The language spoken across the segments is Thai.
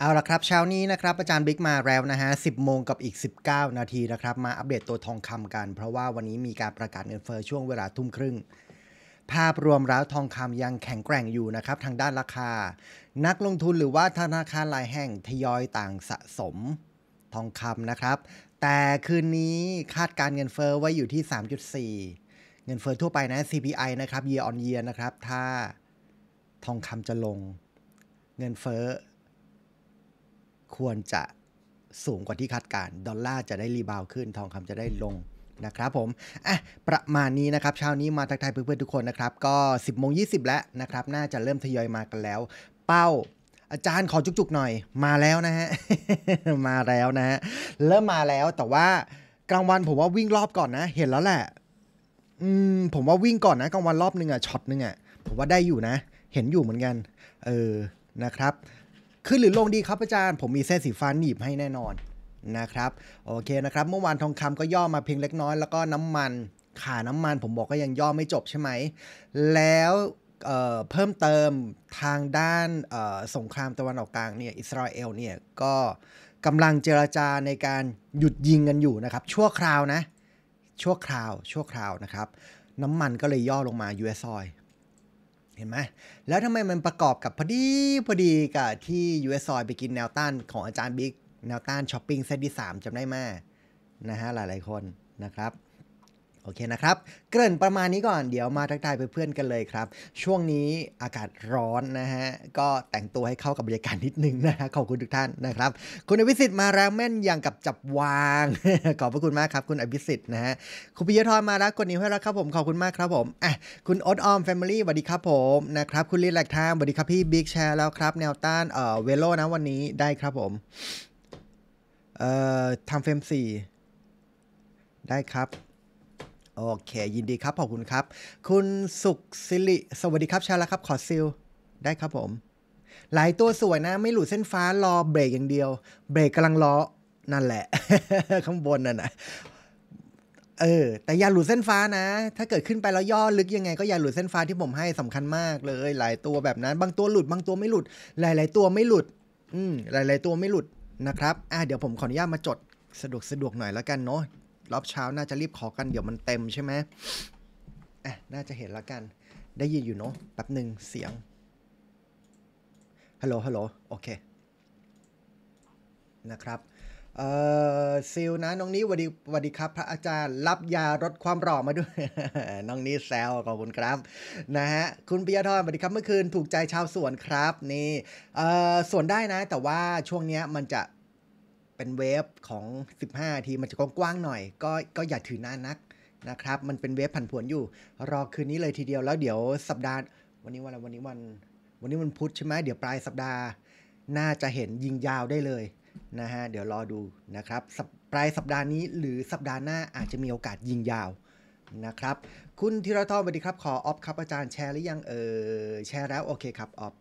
เอาละครับ เช้านี้นะครับอาจารย์บิ๊กมาแล้วนะฮะ 10 โมงกับอีก 19 นาทีนะครับ มาอัปเดตตัวทองคำกัน เพราะว่าวันนี้มีการประกาศเงินเฟอ้อช่วงเวลาทุ่มครึ่ง ภาพรวมแล้วทองคำยังแข็งแกร่งอยู่นะครับทางด้านราคา นักลงทุนหรือว่าธนาคารรายแห่งทยอยต่างสะสมทองคำนะครับ แต่คืนนี้คาดการเงินเฟอ้อไว้อยู่ที่ 3.4 เงินเฟอ้อทั่วไปนะ CPI นะครับ year on year นะครับถ้าทองคำจะลงเงินเฟอ้อควรจะสูงกว่าที่คาดการ ดอลลาร์จะได้รีบาวขึ้นทองคำจะได้ลงนะครับ ผมอ่ะประมาณนี้นะครับเช้านี้มาทักทายเพื่อนๆทุกคนนะครับ ก็ 10โมงยีแล้วนะครับ น่าจะเริ่มทยอยมากันแล้ว เป้าอาจารย์ขอจุกๆหน่อยมาแล้วนะฮะมาแล้วนะฮะเริ่มมาแล้วแต่ว่ากลางวันผมว่าวิ่งรอบก่อนนะเห็นแล้วแหละ อืมผมว่าวิ่งก่อนนะกลางวันรอบนึงอะช็อตนึงอะผมว่าได้อยู่นะ เห็นอยู่เหมือนกัน เออนะครับขึ้นหรือลงดีครับอาจารย์ผมมีเส้นสีฟ้าหนีบให้แน่นอนนะครับ โอเคนะครับเมื่อวานทองคำก็ย่อมาเพียงเล็กน้อยแล้วก็น้ำมัน ขาน้ำมันผมบอกก็ยังย่อไม่จบใช่ไหม แล้วเเพิ่มเติมทางด้านสงครามตะวันออกกลางเนี่ยอิสราเอลเนี่ยก็กำลังเจราจาในการหยุดยิงกันอยู่นะครับ ชั่วคราวนะชั่วคราวชั่วคราวนะครับน้ำมันก็เลยย่อลงมา US oil เห็นไหม แล้วทำไมมันประกอบกับพอดี พอดีกับที่ US ซอยไปกินแนวต้านของอาจารย์บิ๊กแนวต้านช้อปปิ้งเซตที่3จำได้ไหมนะฮะ หลายๆคนนะครับโอเคนะครับ เกริ่นประมาณนี้ก่อน เดี๋ยวมาทักทายเพื่อนๆกันเลยครับ ช่วงนี้อากาศร้อนนะฮะ ก็แต่งตัวให้เข้ากับบรรยากาศนิดนึงนะฮะ ขอบคุณทุกท่านนะครับ คุณอภิสิทธิ์มาแล้วแม่นอย่างกับจับวาง ขอบพระคุณมากครับ คุณอภิสิทธิ์นะฮะ คุณปิยธรมาแล้วกดนิ้วให้แล้วครับผม ขอบคุณมากครับผมอ่ะคุณอดออมแฟมิลี่สวัสดีครับผมนะครับ คุณลีแลกทางสวัสดีครับพี่บิ๊กแชร์แล้วครับแนวต้านเอ่อเวโลนะวันนี้ได้ครับผม เอ่อทำเฟรมสี่ได้ครับโอเคยินดีครับ ขอบคุณครับ คุณสุขสิริสวัสดีครับชาละครับ ขอซิล ได้ครับผม หลายตัวสวยนะ ไม่หลุดเส้นฟ้ารอเบรกอย่างเดียว เบรกกำลังล้อนั่นแหละ ข้างบนนั่นนะเออ แต่อย่าหลุดเส้นฟ้านะ ถ้าเกิดขึ้นไปแล้วย่อลึกยังไงก็อย่าหลุดเส้นฟ้าที่ผมให้สำคัญมากเลยหลายตัวแบบนั้น บางตัวหลุด บางตัวไม่หลุด หลาย ๆตัวไม่หลุด อืมหลาย ๆ ตัวไม่หลุดนะครับ อ่าเดี๋ยวผม ขออนุญาตมาจดสะดวกสะดวกหน่อยแล้วกันเนาะรอบเช้าน่าจะรีบขอกันเดี๋ยวมันเต็มใช่ไหมอ่ะน่าจะเห็นแล้วกัน ได้ยินอยู่เนาะแป๊บหนึ่งเสียง ฮัลโหล ฮัลโหล โอเค นะครับเอ่อซิลนะน้องนี้วัสดีวัสดีครับพระอาจารย์ รับยาลดความร้่อมาด้วย น้องนี้แซวขอบคุณครับ นะฮะคุณปิยะอรสวัสดีครับเมื่อคืนถูกใจชาวสวนครับ นี่เอ่อสวนได้นะแต่ว่าช่วงเนี้ยมันจะเป็นเวฟของ 15 ทีมันจะกว้างๆหน่อย ก็ก็อย่าถือนานนักนะครับมันเป็นเวฟผันผวนอยู่รอคืนนี้เลยทีเดียวแล้วเดี๋ยวสัปดาห์ วันนี้วันอะไรวันนี้วันวันนี้มันพุธใช่ไหมเดี๋ยวปลายสัปดาห์น่าจะเห็นยิงยาวได้เลยนะฮะเดี๋ยวรอดู นะครับปลายสัปดาห์นี้ หรือสัปดาห์หน้าอาจจะมีโอกาสยิงยาวนะครับคุณธีรทรสวัสดีครับขอออฟครับอาจารย์แชร์หรือยังเออแชร์แล้วโอเคครับออฟ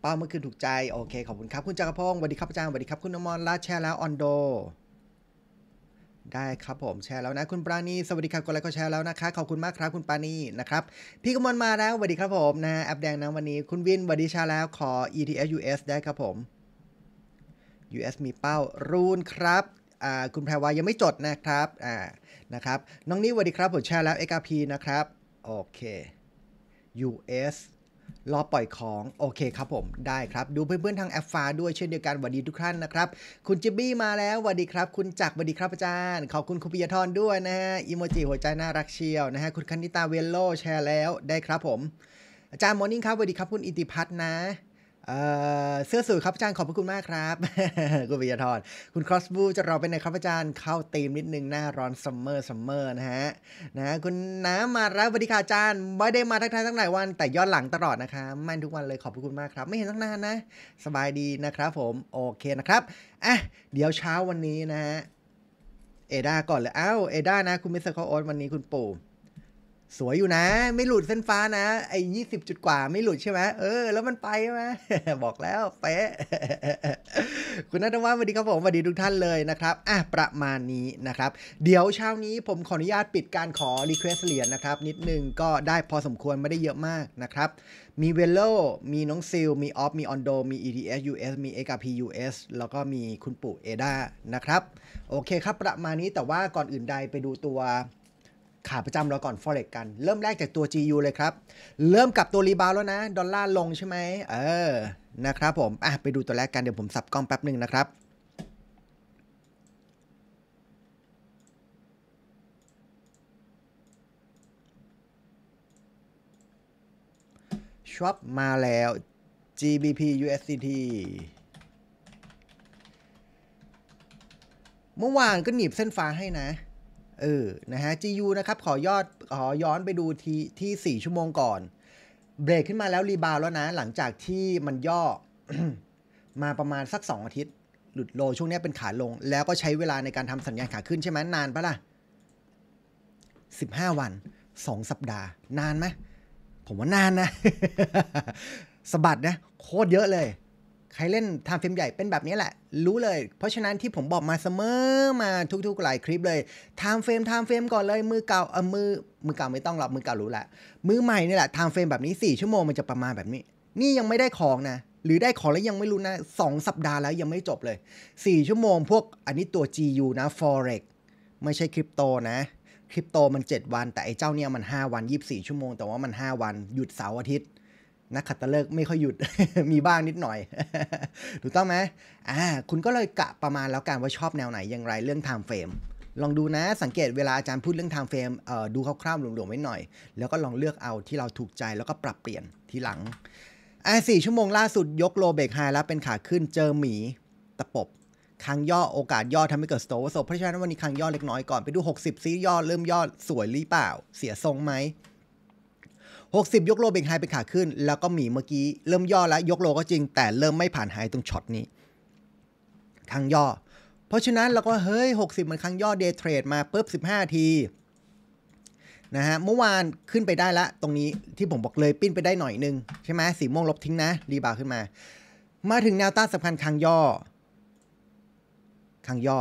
เป้าเมื่อคืนถูกใจ โอเคขอบคุณครับคุณจักรพงศ์สวัสดีครับอาจารย์สวัสดีครับคุณอมรลาแชร์แล้วออนโดได้ครับผมแชร์แล้วนะ คุณปราณีสวัสดีครับกดไลค์ก็แชร์แล้วนะคะ ขอบคุณมากครับ คุณปราณีนะครับพี่กมลมาแล้วสวัสดีครับผมนะแอปแดงนะวันนี้คุณวินสวัสดีแชร์แล้วขอ ETF US ได้ครับผม US มีเป้า รูน ครับคุณแพรวายังไม่จดนะครับนะครับน้องนี่สวัสดีครับผมแชร์แล้ว XRP นะครับโอเค US รอปล่อยของโอเคครับผมได้ครับดูเพื่อนๆทางแอฟฟ้าด้วยเช่นเดียวกันสวัสดีทุกท่านนะครับคุณจิบบี้มาแล้วสวัสดีครับ คุณจักรสวัสดีครับอาจารย์ขอบคุณคุณปิยธรด้วยนะฮะอิโมจิหัวใจน่ารักเชียวนะฮะคุณคณิตาเวลโลแชร์แล้วได้ครับผมอาจารย์มอร์นิ่งครับสวัสดีครับคุณอิติพัฒน์นะเสื้อสูทครับอาจารย์ขอบพระคุณมากครับคุณปิยธรคุณครอสบูจะรอเป็นไหนครับอาจารย์เข้าตีมนิดนึงหน้าร้อนซัมเมอร์ซัมเมอร์นะฮะ นะคุณน้ำมาแล้วสวัสดีค่ะอาจารย์ไม่ได้มาทักทายตั้งหลายวัน แต่ย้อนหลังตลอดนะคะมั่นทุกวันเลยขอบพระคุณมากครับ ไม่เห็นตั้งนานนะ สบายดีนะครับผม โอเคนะครับอ่ะเดี๋ยวเช้าวันนี้นะฮะเอดาก่อนเลยอ้าวเอดานะคุณมิสเตอร์โคโอ๊ตวันนี้คุณปู่สวยอยู่นะ ไม่หลุดเส้นฟ้านะไอ้ยี่สิบจุดกว่าไม่หลุดใช่ไหมเออ แล้วมันไปไหมบอกแล้วเป๊ะคุณนัทว่าสวัสดีครับผมสวัสดีทุกท่านเลยนะครับอ่ะประมาณนี้นะครับ เดี๋ยวเช้านี้ผมขออนุญาตปิดการขอรีเควสเหรียญนะครับ นิดนึงก็ได้พอสมควรไม่ได้เยอะมากนะครับ มีเวลโล มีน้องซิลมีออฟมีออนโดมี ETS US มี XRP US แล้วก็มีคุณปู่เอดานะครับโอเคครับ ประมาณนี้แต่ว่าก่อนอื่นใดไปดูตัวขาประจำเราก่อน forex กัน เริ่มแรกจากตัว GU เลยครับ เริ่มกับตัวรีบาวแล้วนะ ดอลลาร์ลงใช่ไหม เออนะครับผม อ่ะไปดูตัวแรกกันเดี๋ยวผมสับกล้องแป๊บหนึ่งนะครับช็อปมาแล้ว GBP USDT เมื่อวานก็หนีบเส้นฟ้าให้นะเออ นะฮะ GU นะครับขอยอดขอย้อนไปดูที่ที่ 4 ชั่วโมงก่อน เบรกขึ้นมาแล้วรีบาวแล้วนะ หลังจากที่มันย่อมาประมาณสัก 2 อาทิตย์ หลุดโลช่วงนี้เป็นขาลง แล้วก็ใช้เวลาในการทำสัญญาณขาขึ้นใช่ไหมนานปะล่ะ 15 วัน 2 สัปดาห์ นานไหมผมว่านานนะสะบัดนะโคตรเยอะเลยใครเล่นทำฟรมใหญ่เป็นแบบนี้แหละ รู้เลย เพราะฉะนั้นที่ผมบอกมาเสมอมาทุกๆ หลายคลิปเลยทำเฟรมทำเฟรมก่อนเลยมือเก่าเออมือมือเก่าไม่ต้องหรอกมือเก่ารู้แหละมือใหม่นี่แหละทำเฟรมแบบนี้4ชั่วโมงมันจะประมาณแบบนี้นี่ยังไม่ได้ของนะ หรือได้ของแล้วยังไม่รู้นะ 2 สัปดาห์แล้วยังไม่จบเลย4ชั่วโมงพวกอันนี้ตัว GU นะ Forex ไม่ใช่คริปโตนะคริปโตมัน 7 วันแต่ไอ้เจ้าเนี่ยมัน 5 วัน 24 ชั่วโมงแต่ว่ามัน5วันหยุดเสาร์อาทิตย์นักขัตฤกษ์ไม่ค่อยหยุดมีบ้างนิดหน่อย ถูกต้องไหมอ่าคุณก็เลยกะประมาณแล้วกันว่าชอบแนวไหนอย่างไรเรื่องไทม์เฟรมลองดูนะสังเกตเวลาอาจารย์พูดเรื่องไทม์เฟรมดูคร่าวๆลวมๆไว้หน่อย แล้วก็ลองเลือกเอาที่เราถูกใจแล้วก็ปรับเปลี่ยนทีหลังอ่าสี่ชั่วโมงล่าสุดยกโลเบกไฮแล้วเป็นขาขึ้นเจอหมีตะปบครั้งย่อโอกาสย่อทำให้เกิดสโตวโซเพราะฉะนั้นวันนี้ครั้งย่อเล็กน้อยก่อนไปดู60ซีย่อเริ่มย่อสวยหรือเปล่า เสียทรงไหม60 ยกโลเบงไฮเป็นขาขึ้น แล้วก็หมีเมื่อกี้ เริ่มย่อแล้วยกโลก็จริง แต่เริ่มไม่ผ่านไฮตรงช็อตนี้ครั้งย่อ เพราะฉะนั้นเราก็เฮ้ย 60 มันครั้งย่อเดย์เทรดมาปุ๊บ15ที นะฮะเมื่อวานขึ้นไปได้ละตรงนี้ที่ผมบอกเลยปิ้นไปได้หน่อยนึง ใช่ไหมสีม่วงลบทิ้งนะ รีบาขึ้นมา มาถึงแนวต้านสำคัญครั้งย่อครั้งย่อ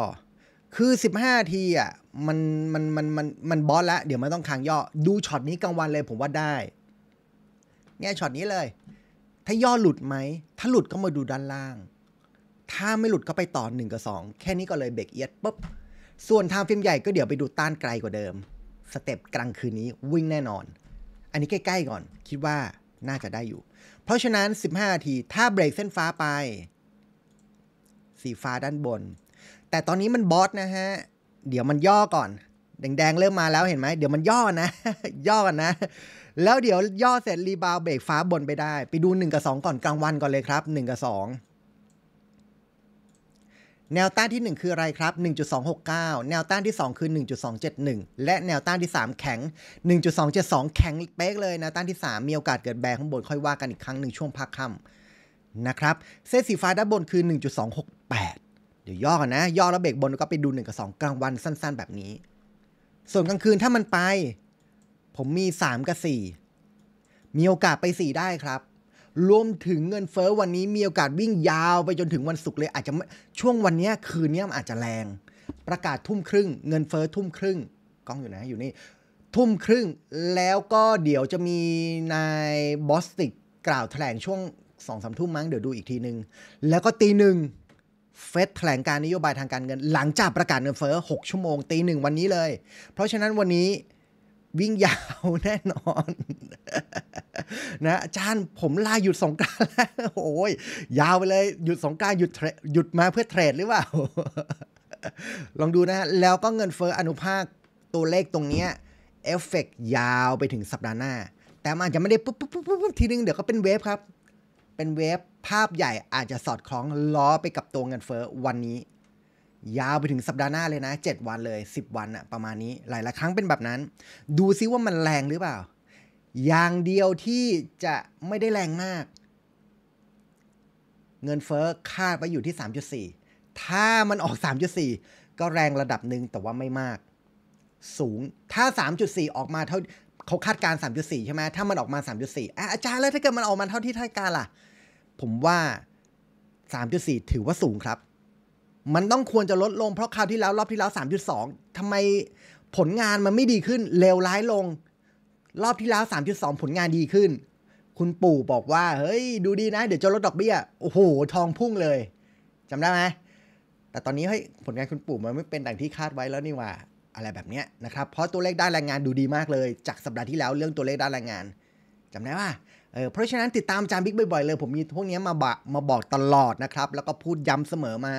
คือ15ทีอ่ะมันมันมันมันมันบอสละเดี๋ยวมันต้องคางย่อ ดูช็อตนี้กลางวันเลยผมว่าได้เนี่ยช็อตนี้เลย ถ้าย่อหลุดไหม ถ้าหลุดก็มาดูด้านล่าง ถ้าไม่หลุดก็ไปต่อหนึ่งกับสองแค่นี้ก็เลยเบรกเอียดปุ๊บ ส่วนทางฟิล์มใหญ่ก็เดี๋ยวไปดูต้านไกลกว่าเดิม สเต็ปกลางคืนนี้วิ่งแน่นอน อันนี้ใกล้ๆก่อน คิดว่าน่าจะได้อยู่ เพราะฉะนั้น 15นาที ถ้าเบรกเส้นฟ้าไป สีฟ้าด้านบน แต่ตอนนี้มันบอสนะฮะ เดี๋ยวมันย่อก่อน แดงๆเริ่มมาแล้วเห็นไหม เดี๋ยวมันย่อนะ ย่อกันนะแล้วเดี๋ยวย่อเสร็จรีบาวเบรกฟ้าบนไปได้ ไปดู1กับ 2 ก่อนกลางวันก่อนเลยครับ 1 กับ 2 แนวต้านที่ 1 คืออะไรครับ 1.269 แนวต้านที่ 2 คือ 1.271 และแนวต้านที่ 3 แข็ง 1.272 แข็งเป๊ะเลยนะต้านที่ 3 มีโอกาสเกิดแบงข้างบนค่อยว่ากันอีกครั้งหนึ่งช่วงพักค่ำนะครับ เส้นสีฟ้าด้านบนคือ 1.268 เดี๋ยวย่อกันนะย่อแล้วเบรกบนก็ไปดู1กับ2กลางวันสั้น ๆ แบบนี้ ส่วนกลางคืนถ้ามันไปผมมี 3 กับ 4 มีโอกาสไป 4 ได้ครับ รวมถึงเงินเฟอ้อวันนี้มีโอกาสวิ่งยาวไปจนถึงวันศุกร์เลย อาจจะช่วงวันนี้คืนนี้มันอาจจะแรง ประกาศทุ่มครึ่ง เงินเฟอ้อทุ่มครึ่ง กล้องอยู่นะอยู่นี่ ทุ่มครึ่ง แล้วก็เดี๋ยวจะมีนายบอสติกกล่าวแถลงช่วงสองสามทุ่มมั้ง เดี๋ยวดูอีกทีหนึง่ง แล้วก็ตีหนึ่ง เฟดแถลงการนโยบายทางการเงิน หลังจากประกาศเงินเฟ้อ6ชั่วโมงตีหนึ่งวันนี้เลย เพราะฉะนั้นวันนี้วิ่งยาวแน่นอน นะอาจารย์ผมลาหยุดสงการแล้วโอ้ยยาวไปเลยหยุดสงการหยุดหยุดมาเพื่อเทรดหรือเปล่า ลองดูนะ แล้วก็เงินเฟอ้ออนุภาค ตัวเลขตรงเนี้ยเอฟเฟกยาวไปถึงสัปดาห์หน้า แต่มันอาจจะไม่ได้ปุ๊บปุ๊บปุ๊บปุ๊บทีนึงเดี๋ยวก็เป็นเวฟครับ เป็นเวฟภาพใหญ่อาจจะสอดคล้องล้อไปกับตัวเงินเฟอ้อวันนี้ยาวไปถึงสัปดาห์หน้าเลยนะ 7 วันเลย 10 วันอะประมาณนี้หลายละครั้งเป็นแบบนั้น ดูซิว่ามันแรงหรือเปล่า อย่างเดียวที่จะไม่ได้แรงมาก เงินเฟอ้อคาดไว้อยู่ที่ 3.4 ถ้ามันออก 3.4 ก็แรงระดับหนึ่งแต่ว่าไม่มาก สูงถ้า 3.4 ออกมาเท่า เขาคาดการ 3.4 ใช่ไหมถ้ามันออกมา 3.4อ่ะอาจารย์แล้วถ้าเกิดมันออกมาเท่าที่คาดการล่ะผมว่า 3.4 ถือว่าสูงครับมันต้องควรจะลดลงเพราะคราวที่แล้ว รอบที่แล้ว 3.2 ทำไมผลงานมันไม่ดีขึ้นเลวร้ายลง รอบที่แล้ว 3.2 ผลงานดีขึ้น คุณปู่บอกว่าเฮ้ย ดูดีนะ เดี๋ยวจะลดดอกเบี้ย โอ้โหทองพุ่งเลย จำได้ไหมแต่ตอนนี้เฮ้ยผลงานคุณปู่มันไม่เป็นดังที่คาดไว้แล้วนี่ว่าอะไรแบบเนี้ยนะครับ เพราะตัวเลขด้านแรงงานดูดีมากเลย จากสัปดาห์ที่แล้วเรื่องตัวเลขด้านแรงงาน จำได้ว่าเออเพราะฉะนั้นติดตามจามบิ๊กบ่อยๆ เลย ผมมีพวกนี้มาบะมาบอกตลอดนะครับแล้วก็พูดย้ำเสมอมา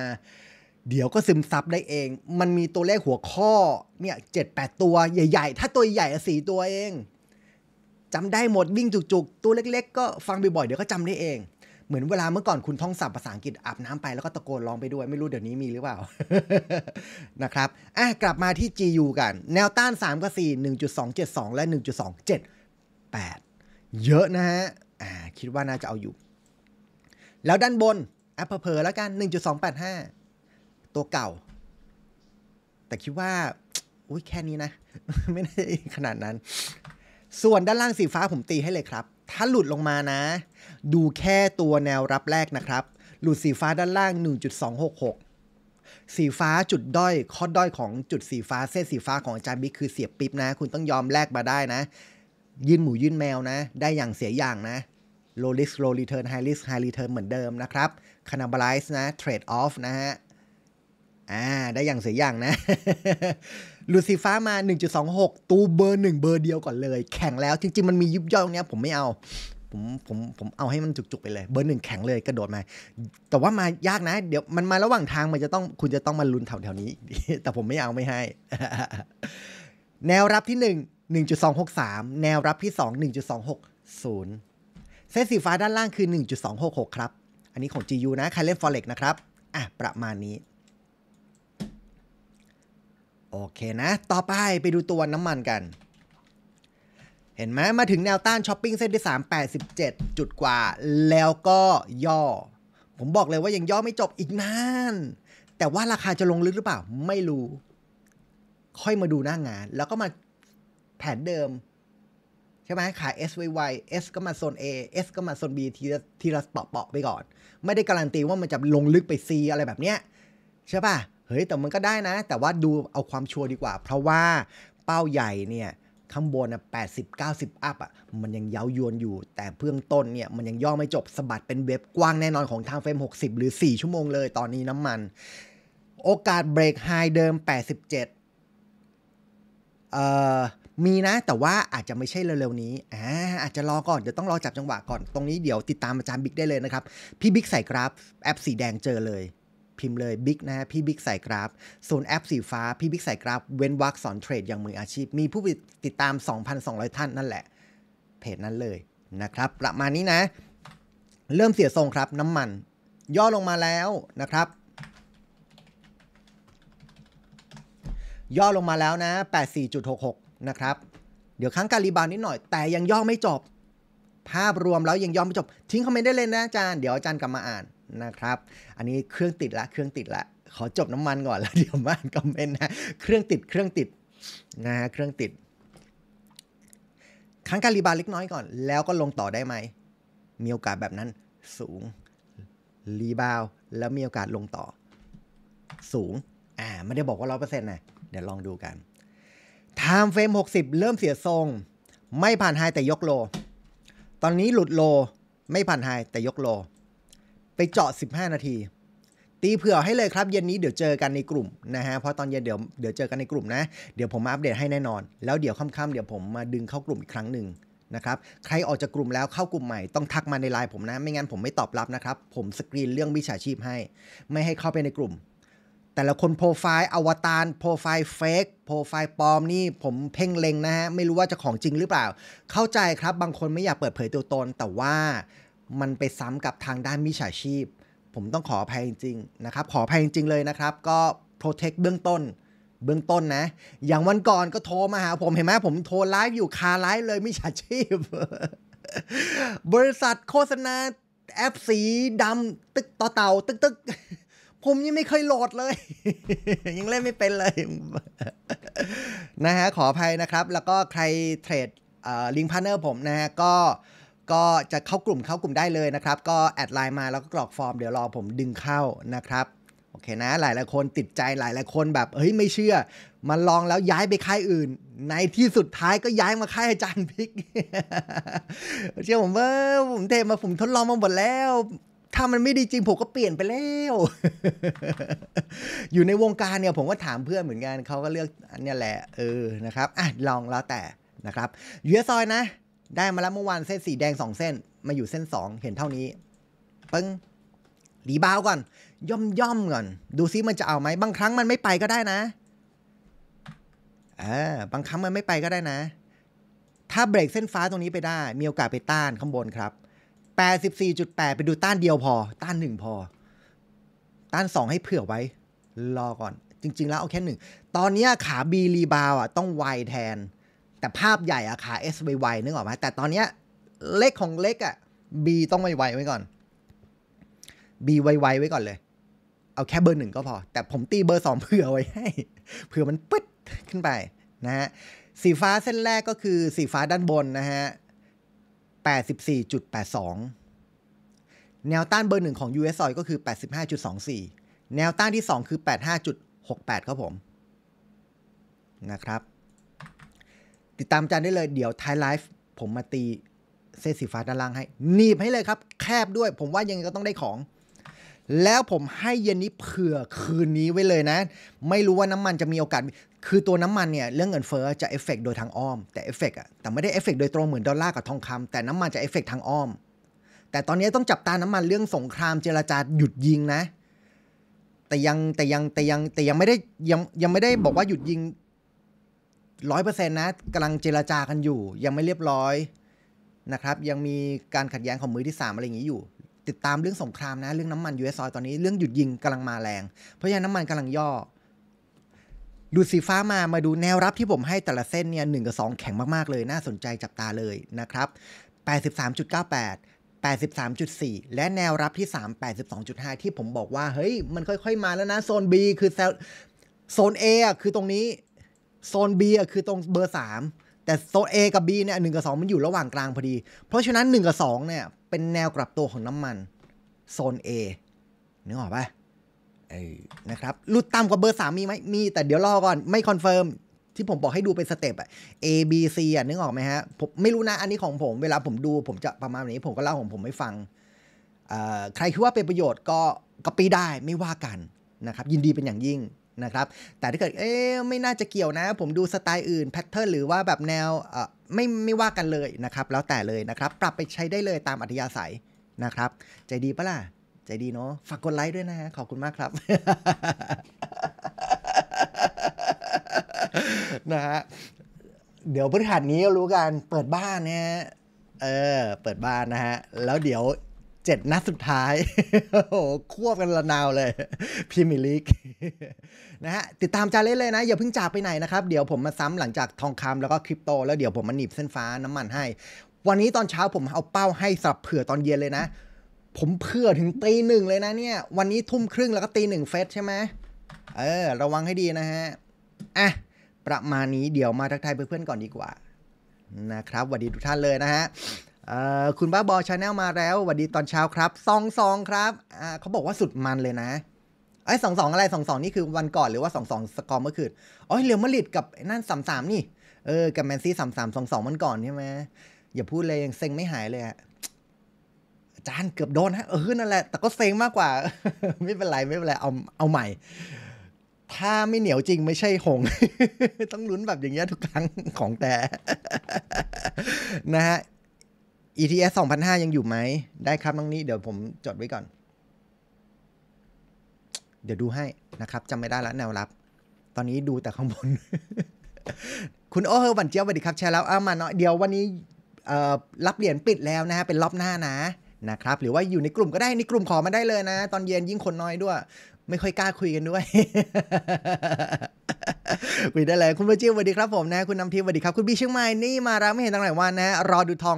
เดี๋ยวก็ซึมซับได้เอง มันมีตัวเลขหัวข้อเนี่ยเจ็ดแปดตัวใหญ่ ๆ ถ้าตัวใหญ่สี่ตัวเองจำได้หมดวิ่งจุกๆ ตัวเล็กๆ ก็ฟังบ่อยๆเดี๋ยวก็จำได้เอง เหมือนเวลาเมื่อก่อนคุณท่องศัพท์ภาษาอังกฤษอาบน้ำไป แล้วก็ตะโกนร้องไปด้วยไม่รู้เดี๋ยวนี้มีหรือเปล่า นะครับอ่ะกลับมาที่ GU กันแนวต้าน3กับ4 1.272 และ 1.278 เยอะนะฮะอ่าคิดว่าน่าจะเอาอยู่ แล้วด้านบนแอปเพอร์เพอแล้วกัน 1.285ตัวเก่า แต่คิดว่าอุ้ยแค่นี้นะ ไม่ได้ ขนาดนั้น ส่วนด้านล่างสีฟ้าผมตีให้เลยครับ ถ้าหลุดลงมานะ ดูแค่ตัวแนวรับแรกนะครับ หลุดสีฟ้าด้านล่าง 1.266 สีฟ้าจุดด้อยข้อด้อยของจุดสีฟ้าเส้นสีฟ้าของอาจารย์บิ๊กคือเสียบปิ๊บนะ คุณต้องยอมแลกมาได้นะยื่นหมูยื่นแมวนะ ได้อย่างเสียอย่างนะ low risk low return high risk high return เหมือนเดิมนะครับ cannibalize นะ trade off นะฮะอ่าได้อย่างเสียอย่างนะหลุซสีฟ้ามา1.26ตูเบอร์ 1 เบอร์เดียวก่อนเลย แข่งแล้ว จริงๆมันมียุบย่อยตรงนี้ผมไม่เอา ผมผมผมเอาให้มันจุกๆไปเลย เบอร์หนึ่งแข็งเลยกระโดดมา แต่ว่ามายากนะ เดี๋ยวมันมาระหว่างทางมันจะต้องคุณจะต้องมาลุ้นแถวๆนี้ แต่ผมไม่เอาไม่ให้ แนวรับที่ 1 1.263 แนวรับที่2 1.260เส้นสีฟ้าด้านล่างคือ 1.266 ครับ อันนี้ของ GU นะ ใครเล่น Forex นะครับ อ่ะประมาณนี้โอเคนะ ต่อไปไปดูตัวน้ำมันกัน เห็นไหมมาถึงแนวต้านช้อปปิ้งเส้นที่ 3 87 จุดกว่า แล้วก็ย่อ ผมบอกเลยว่ายังย่อไม่จบอีกนาน แต่ว่าราคาจะลงลึกหรือเปล่า ไม่รู้ ค่อยมาดูหน้างงาน แล้วก็มาแผนเดิม ใช่ไหมขาย S y y S ก็มาโซน A S ก็มาโซน B ทีละทีละเปาะๆ ไปก่อน ไม่ได้การันตีว่ามันจะลงลึกไป C อะไรแบบเนี้ยใช่ป่ะเฮ้ยแต่มันก็ได้นะแต่ว่าดูเอาความชัวร์ดีกว่า เพราะว่าเป้าใหญ่เนี่ย ข้างบนนะ80 90 อัพอ่ะมันยังเย้ายวนอยู่ แต่เพื่องต้นเนี่ย มันยังย่อไม่จบสะบัดเป็นเว็บกว้างแน่นอนของทางเฟรม60 หรือ 4 ชั่วโมงเลยตอนนี้น้ำมัน โอกาสเบรกไฮเดิม 87เอ่อมีนะ แต่ว่าอาจจะไม่ใช่เร็วๆนี้อ่าอาจจะรอก่อน เดี๋ยวต้องรอจับจังหวะก่อนตรงนี้เดี๋ยวติดตามอาจารย์บิ๊กได้เลยนะครับพี่บิ๊กใส่กราฟแอปสีแดงเจอเลยพิมพ์เลยบิ๊กนะฮะ พี่บิ๊กใส่กราฟส่วนแอปสีฟ้า พี่บิ๊กใส่กราฟ เว้นวักคสอนเทรดอย่างมืออาชีพ มีผู้ติดตาม 2,200 ท่านนั่นแหละ เพจนั้นเลยนะครับประมาณนี้นะ เริ่มเสียทรงครับน้ำมัน ย่อลงมาแล้วนะครับ ย่อลงมาแล้วนะ 84.66 นะครับ เดี๋ยวครั้งการรีบาวนิดหน่อย แต่ยังย่อไม่จบภาพรวมแล้วยังย่อไม่จบ ทิ้งคอมเมนต์ได้เลยนะอาจารย์เดี๋ยวอาจารย์กลับมาอ่านนะครับ อันนี้เครื่องติดละ เครื่องติดละ ขอจบน้ำมันก่อนแล้วเดี๋ยวมานคอมเมนต์นะ เครื่องติดเครื่องติดนะฮะเครื่องติดค้งการรีบาลเล็กน้อยก่อน แล้วก็ลงต่อได้ไหม มีโอกาสแบบนั้นสูง รีบาลแล้วมีโอกาสลงต่อ สูงอ่าไม่ได้บอกว่าร้อเปอร์เซ็นต์นะ เดี๋ยวลองดูกันไทม์เฟรม60 เริ่มเสียทรง ไม่ผ่านไฮแต่ยกโล ตอนนี้หลุดโลไม่ผ่านไฮแต่ยกโลไปเจาะ 15 นาที ตีเผื่อให้เลยครับเย็นนี้เดี๋ยวเจอกันในกลุ่มนะฮะ เพราะตอนเย็นเดี๋ยวเดี๋ยวเจอกันในกลุ่มนะ เดี๋ยวผมมาอัปเดตให้แน่นอนแล้วเดี๋ยวค่ำๆเดี๋ยวผมมาดึงเข้ากลุ่มอีกครั้งหนึ่งนะครับใครออกจากกลุ่มแล้วเข้ากลุ่มใหม่ต้องทักมาในไลน์ผมนะ ไม่งั้นผมไม่ตอบรับนะครับผมสกรีนเรื่องวิชาชีพให้ไม่ให้เข้าไปในกลุ่ม แต่ละคนโปรไฟล์อวตารโปรไฟล์เฟกโปรไฟล์ปลอมนี่ผมเพ่งเล็งนะฮะไม่รู้ว่าจะของจริงหรือเปล่า เข้าใจครับบางคนไม่อยากเปิดเผยตัวตน แต่ว่ามันไปซ้ำกับทางด้านมิจฉาชีพ ผมต้องขออภัยจริง ๆนะครับ ขออภัยจริง ๆ เลยนะครับ ก็โปรเทคเบื้องต้น เบื้องต้นนะ อย่างวันก่อนก็โทรมาหา ผมเห็นไหมผมโทรไลฟ์อยู่คาไลฟ์เลยมิจฉาชีพ บริษัทโฆษณาแอปสีดำตึกต่อเต่าตึกตึกผมยังไม่เคยโหลดเลย ยังเล่นไม่เป็นเลย นะฮะ ขออภัยนะครับ แล้วก็ใครเทรดลิงพาร์เนอร์ผมนะฮะก็ก็จะเข้ากลุ่มเข้ากลุ่มได้เลยนะครับ ก็แอดไลน์มาแล้วก็กรอกฟอร์มเดี๋ยวรอผมดึงเข้านะครับ โอเคนะ หลายหลายคนติดใจหลายหลายคนแบบเฮ้ยไม่เชื่อมาลองแล้วย้ายไปค่ายอื่น ในที่สุดท้ายก็ย้ายมาค่ายอาจารย์พิก เชื่อผมว่าผมเทมาผมทดลองมาหมดแล้วถ้ามันไม่ดีจริงผมก็เปลี่ยนไปแล้วอยู่ในวงการเนี่ยผมก็ถามเพื่อนเหมือนกันเขาก็เลือกอันนี้แหละเออนะครับ อ่ะลองแล้วแต่นะครับเยอสซอยนะได้ มาแล้วเมื่อวานเส้นสีแดงสองเส้น มาอยู่เส้นสองเห็นเท่านี้ ปึ้งรีบาวก่อน ย่อมย่อมก่อน ดูซิมันจะเอาไหมบางครั้งมันไม่ไปก็ได้นะเออบางครั้งมันไม่ไปก็ได้นะ ถ้าเบรกเส้นฟ้าตรงนี้ไปได้ มีโอกาสไปต้านข้างบนครับ84.8 ไปดูต้านเดียวพอ ต้านหนึ่งพอ ต้านสองให้เผื่อไว้รอก่อน จริง ๆ แล้วเอาแค่หนึ่งตอนนี้ขาบีรีบาวอ่ะต้องไวแทนแต่ภาพใหญ่อะขา S ไวๆนึกออกไหมแต่ตอนเนี้ยเล็กของเล็กอะ B ต้องไวๆไว้ก่อน B ไวๆไว้ก่อนเลย เอาแค่เบอร์หนึ่งก็พอ แต่ผมตีเบอร์สองเผื่อไว้ให้ เผื่อมันปึ๊ดขึ้นไปนะฮะ สีฟ้าเส้นแรกก็คือสีฟ้าด้านบนนะฮะ 84.82 แนวต้านเบอร์หนึ่งของ US Oil ก็คือ 85.24 แนวต้านที่สองคือ 85.68ครับผม นะครับติดตามอาจารย์ได้เลยเดี๋ยวไทยไลฟ์ผมมาตีเส้นสีฟ้าด้านล่างให้หนีบให้เลยครับ แคบด้วยผมว่ายังไงก็ต้องได้ของ แล้วผมให้เย็นนี้เผื่อคืนนี้ไว้เลยนะ ไม่รู้ว่าน้ำมันจะมีโอกาส คือตัวน้ำมันเนี่ย เรื่องเงินเฟ้อจะเอฟเฟกโดยทางอ้อม แต่เอฟเฟกอะแต่ไม่ได้เอฟเฟกโดยตรงเหมือนดอลลาร์กับทองคำแต่น้ำมันจะเอฟเฟกทางอ้อม แต่ตอนนี้ต้องจับตาน้ำมันเรื่องสงครามเจรจาหยุดยิงนะแต่ยังแต่ยังแต่ยังแต่ยังไม่ได้ยังยังไม่ได้บอกว่าหยุดยิงร้อยเปอร์เซ็นต์นะกำลังเจรจากันอยู่ ยังไม่เรียบร้อย นะครับ ยังมีการขัดแย้งของมือที่ 3 อะไรอย่างนี้อยู่ ติดตามเรื่องสงครามนะ เรื่องน้ำมันยูเอสออยตอนนี้เรื่องหยุดยิงกำลังมาแรง เพราะฉะนั้นน้ำมันกำลังย่อดูสีฟ้ามามาดูแนวรับที่ผมให้แต่ละเส้นเนี่ยหกับ 2 แข็งมากๆเลย น่าสนใจจับตาเลยนะครับ 83.98 83.4 และแนวรับที่ 3 82.5 ที่ผมบอกว่า เฮ้ยมันค่อย ๆ มาแล้วนะโซน B คือโซน A คือตรงนี้โซน B คือตรงเบอร์ 3 แต่โซน A กับ B เนี่ยหกับ 2 มันอยู่ระหว่างกลางพอดี เพราะฉะนั้น 1 กับ 2เนี่ยเป็นแนวกลับตัวของน้ำมัน โซน A นึกออกปะอนะครับรลุดต่ำกว่าเบอร์ 3 มีไหมมีแต่เดี๋ยวรอก่อน ไม่คอนเฟิร์มที่ผมบอกให้ดูเป็นสเต็ปอะ A B C อะนึกออกไหมฮะ ผมไม่รู้นะอันนี้ของผม เวลาผมดูผมจะประมาณนี้ผมก็เล่าของผมให้ฟังใครคิดว่าเป็นประโยชน์ก็ก็ปีได้ไม่ว่ากันนะครับยินดีเป็นอย่างยิ่งนะครับแต่ถ้าเกิด เอ๊ไม่น่าจะเกี่ยวนะ ผมดูสไตล์อื่นแพทเทิร์นหรือว่าแบบแนวไม่ไม่ว่ากันเลยนะครับ แล้วแต่เลยนะครับ ปรับไปใช้ได้เลยตามอัธยาศัยนะครับ ใจดีปะล่ะใจดีเนาะฝากกดไลค์ด้วยนะขอบคุณมากครับ นะฮะเดี๋ยวพฤหัสนี้รู้กัน เปิดบ้านเนี่ยเออเปิดบ้านนะฮะ แล้วเดี๋ยวเจ็ดนัดสุดท้าย โอ้โห ควบกันละนาวเลยพิมิลิกนะฮะติดตามจาเล่นเลยนะอย่าเพิ่งจากไปไหนนะครับเดี๋ยวผมมาซ้ำหลังจากทองคำแล้วก็คริปโตแล้วเดี๋ยวผมมาหนีบเส้นฟ้าน้ำมันให้ วันนี้ตอนเช้าผมเอาเป้าให้สับเผื่อตอนเย็นเลยนะผมเผื่อถึงตีหนึ่งเลยนะ เนี่ย วันนี้ทุ่มครึ่งแล้วก็ตีหนึ่งเฟสใช่ไหมเออระวังให้ดีนะฮะอ่ะประมาณนี้เดี๋ยวมาทักทายเพื่อนๆก่อนดีกว่านะครับสวัสดีทุกท่านเลยนะฮะคุณบ้าบอชาแนลมาแล้วสวัสดีตอนเช้าครับซองซองครับเขาบอกว่าสุดมันเลยนะไอ้สองสองอะไรสองสองนี่คือวันก่อนหรือว่าสองสองสกอร์เมื่อคืน อ๋อเรอัลมาดริดกับนั่นสามสามนี่เออกับแมนซีสามสามสองสองวันก่อนใช่ไหมอย่าพูดเลยยังเซ็งไม่หายเลยอะจานเกือบโดนฮะ เออนั่นแหละแต่ก็เซ็งมากกว่า ไม่เป็นไรไม่เป็นไรเอาเอาใหม่ ถ้าไม่เหนียวจริงไม่ใช่หง ต้องลุ้นแบบอย่างเงี้ยทุกครั้งของแต่ นะฮะ ETS 2005ยังอยู่ไหม ได้ครับน้องนี้เดี๋ยวผมจดไว้ก่อนเดี๋ยวดูให้นะครับจำไม่ได้แล้วแนวรับ ตอนนี้ดูแต่ข้างบน คุณโอ้เฮอร์บันเจียวสวัสดีครับแชร์แล้วเอามาเนาะเดี๋ยววันนี้รับเหรียญปิดแล้วนะฮะเป็นรอบหน้านะนะครับ หรือว่าอยู่ในกลุ่มก็ได้ในกลุ่มขอมาได้เลยนะ ตอนเย็นยิ่งคนน้อยด้วย ไม่ค่อยกล้าคุยกันด้วย คุยได้เลยคุณอร์จิวสวัสดีครับผมนะ คุณนำทีสวัสดีครับ คุณบีเชียงใหม่นี่มาแล้วไม่เห็นตั้งหลายวันนะรอดูทอง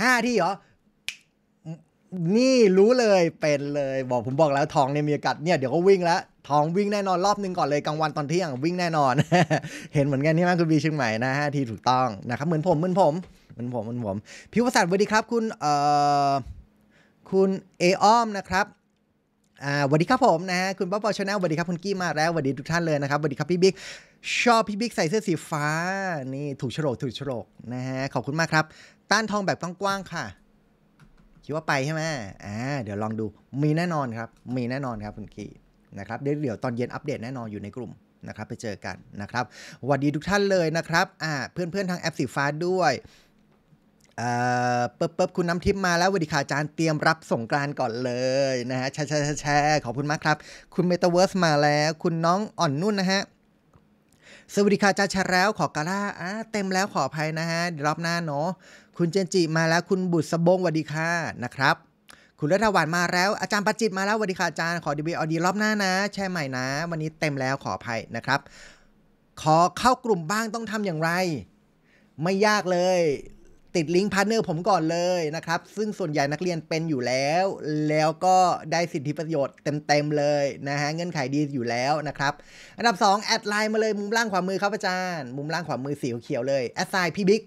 ห้าที่เหรอนี่รู้เลยเป็นเลยบอกผมบอกแล้วทองเนี่ยมีอากาศเนี่ยเดี๋ยวก็วิ่งแล้วทองวิ่งแน่นอนรอบนึงก่อนเลยกลางวันตอนเที่ยงวิ่งแน่นอน เห็นเหมือนกันที่มาคุณบีเชียงใหม่นะฮะที่ถูกต้องนะครับ เหมือนผมเหมือนผมเหมือนผมเหมือนผมพิวประสาทสวัสดีครับคุณเอ่อคุณเอออมนะครับอ่าสวัสดีครับผมนะฮะคุณป๊อปปอชาแนลสวัสดีครับคุณกี้มาแล้วสวัสดีทุกท่านเลยนะครับสวัสดีครับพี่บิ๊กชอบพี่บิ๊กใส่เสื้อสีฟ้า นี่ถูกโฉลกถูกโฉลกนะฮะขอบคุณมากครับ ต้านทองแบบกว้างๆค่ะคิดว่าไปใช่ไหมอ่า เดี๋ยวลองดู มีแน่นอนครับ มีแน่นอนครับคุณกีนะครับเดี๋ยวตอนเย็นอัปเดตแน่นอนอยู่ในกลุ่ม นะครับ ไปเจอกันนะครับสวัสดีทุกท่านเลยนะครับ อ่า เพื่อนๆทางแอปสีฟ้าด้วยเอ่อเปิบเปิบคุณน้ำทิพย์มาแล้ววัสดีค่ะอาจารย์เตรียมรับส่งกรานก่อนเลยนะฮะแชร์แชร์แชร์ขอบคุณมากครับ คุณเมตาเวิร์สมาแล้วคุณน้องอ่อนนุ่นนะฮะ สวัสดีค่ะอาจารย์ช์แล้วขอกาล่าอ่าเต็มแล้วขออภัยนะฮะรอบหน้าเนาะคุณเจนจิ มาแล้วคุณบุตรสบงสวัสดีค่ะนะครับ คุณรัฐวันมาแล้ว อาจารย์ประจิตมาแล้วสวัสดีค่ะ อาจารย์ขอดีบีออดีรอบหน้านะ แชร์ใหม่นะ วันนี้เต็มแล้วขออภัยนะครับ ขอเข้ากลุ่มบ้างต้องทำอย่างไร ไม่ยากเลย ติดลิงก์พาร์ทเนอร์ผมก่อนเลยนะครับ ซึ่งส่วนใหญ่นักเรียนเป็นอยู่แล้ว แล้วก็ได้สิทธิประโยชน์เต็มๆเลยนะฮะเงื่อนไขดีอยู่แล้วนะครับอันดับ2แอดไลน์มาเลยมุมล่างขวามือครับอาจารย์ มุมล่างขวามือสีเขียวเลยแอดไซน์พี่บิ๊ก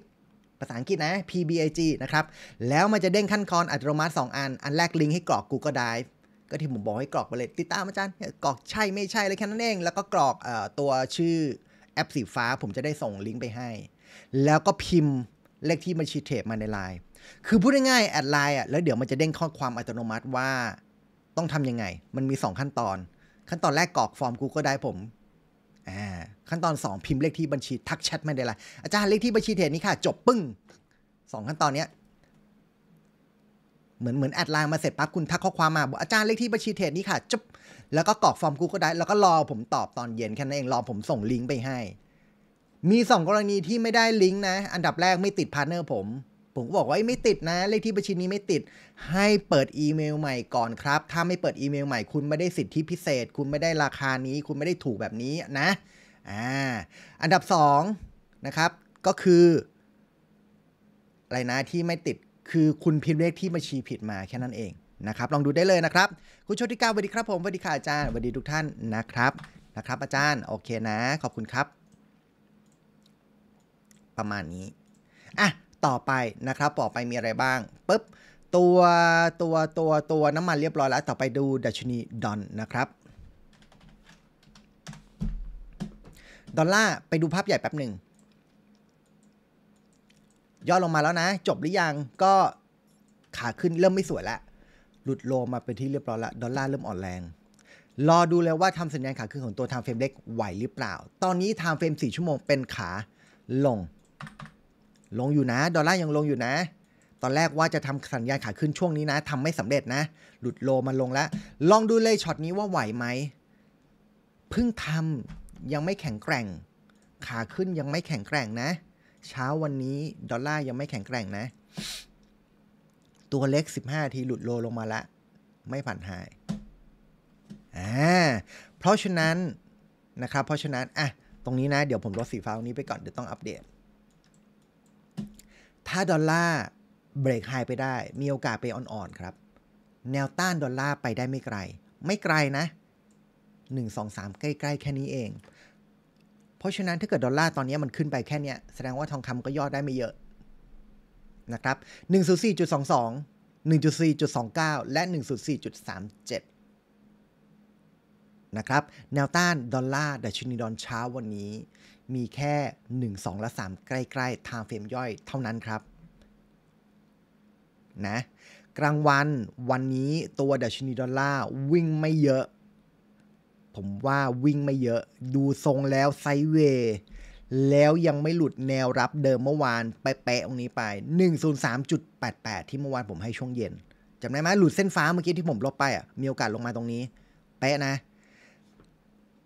ภาษาอังกฤษนะ PBIG นะครับ แล้วมันจะเด้งขั้นตอนอัตโนมัติ 2อัน อันแรกลิงก์ให้กรอก Google Drive ก็ที่ผมบอกให้กรอกไปเลย ติดตามอาจารย์กรอกใช่ไม่ใช่อะไรแค่นั้นเอง แล้วก็กรอกตัวชื่อแอปสีฟ้า ผมจะได้ส่งลิงก์ไปให้ แล้วก็พิมพ์เลขที่บัญชีเทปมาในไลน์คือพูดง่ายๆแอดไลน์อ่ะ แล้วเดี๋ยวมันจะเด้งข้อความอัตโนมัติว่า ต้องทำยังไง มันมี 2 ขั้นตอน ขั้นตอนแรกกรอกฟอร์ม Google ได e ผมขั้นตอน2พิมพ์เลขที่บัญชีทักแชทไม่ได้ละอาจารย์เลขที่บัญชีเทรดนี้ค่ะ จบปึ้งสองขั้นตอนเนี้ยเหมือนเหมือนแอดไลน์มาเสร็จปั๊บคุณทักข้อความมาบอกอาจารย์เลขที่บัญชีเทรดนี้ค่ะจบแล้วก็กรอกฟอร์มกูก็ได้ แล้วก็รอผมตอบตอนเย็นแค่นั้นเองรอผมส่งลิงก์ไปให้มี 2 กรณีที่ไม่ได้ลิงก์นะ อันดับแรกไม่ติดพาร์เนอร์ผมผมก็บอกว่าไม่ติดนะเลขที่บัญชีนี้ไม่ติด ให้เปิดอีเมลใหม่ก่อนครับ ถ้าไม่เปิดอีเมลใหม่ คุณไม่ได้สิทธิพิเศษ คุณไม่ได้ราคานี้ คุณไม่ได้ถูกแบบนี้นะอ่าอันดับ2นะครับก็คืออะไรนะที่ไม่ติดคือคุณพิมพ์เลขที่บัญชีผิดมาแค่นั้นเองนะครับลองดูได้เลยนะครับคุณโชติกาสวัสดีครับผมสวัสดีค่ะอาจารย์สวัสดีทุกท่านนะครับนะครับ อาจารย์โอเคนะ ขอบคุณครับ ประมาณนี้อ่ะต่อไปนะครับ ต่อไปมีอะไรบ้างปุ๊บตัวตัวตัวตัวน้ำมันเรียบร้อยแล้ว ต่อไปดูดัชนีดอนนะครับ ดอลลาร์ไปดูภาพใหญ่แป๊บหนึ่งย่อลงมาแล้วนะ จบหรือยังก็ขาขึ้นเริ่มไม่สวยแล้ว หลุดโลมาเป็นที่เรียบร้อยแล้วดอลลาร์เริ่มอ่อนแรงรอดูเลยว่าทำสัญญาณขาขึ้นของตัวไทม์เฟรมเล็กไหวหรือเปล่า ตอนนี้ไทม์เฟรม4ชั่วโมงเป็นขาลงลงอยู่นะดอลลาร์ยังลงอยู่นะ ตอนแรกว่าจะทำสัญญาณขาขึ้นช่วงนี้นะ ทำไม่สำเร็จนะ หลุดโลมันลงแล้วลองดูเลยช็อตนี้ว่าไหวไหมเพิ่งทำยังไม่แข็งแกร่ง ขาขึ้นยังไม่แข็งแกร่งนะ เช้าวันนี้ดอลลาร์ยังไม่แข็งแกร่งนะ ตัวเล็ก15ทีหลุดโลลงมาละไม่ผ่านหายอ่าเพราะฉะนั้นนะครับเพราะฉะนั้นอ่ะตรงนี้นะเดี๋ยวผมลดสีฟ้าตรงนี้ไปก่อนเดี๋ยวต้องอัปเดตถ้าดอลลาร์เบรกไฮไปได้มีโอกาสไปอ่อน ๆ ครับ แนวต้านดอลลาร์ไปได้ไม่ไกล ไม่ไกลนะ 1 2 3 ใกล้ ๆ แค่นี้เอง เพราะฉะนั้นถ้าเกิดดอลลาร์ตอนนี้มันขึ้นไปแค่นี้แสดงว่าทองคำก็ย่อได้ไม่เยอะนะครับ 104.22 1.4.29และ104.37นะครับ แนวต้านดอลลาร์ดัชนีดอนเช้าวันนี้มีแค่ 1 2 และ 3 ใกล้ ๆ ทางเฟ r a ย่อยเท่านั้นครับ นะ กลางวันวันนี้ตัวดัชนีดอลลาร์วิ่งไม่เยอะ ผมว่าวิ่งไม่เยอะ ดูทรงแล้วไซเวย์แล้วยังไม่หลุดแนวรับเดิมเมื่อวาน ไปแปะตรงนี้ไป 103.88 ที่เมื่อวานผมให้ช่วงเย็นจำได้ไหมหลุดเส้นฟ้าเมื่อกี้ที่ผมลบไปอ่ะมีโอกาสลงมาตรงนี้ แปะนะ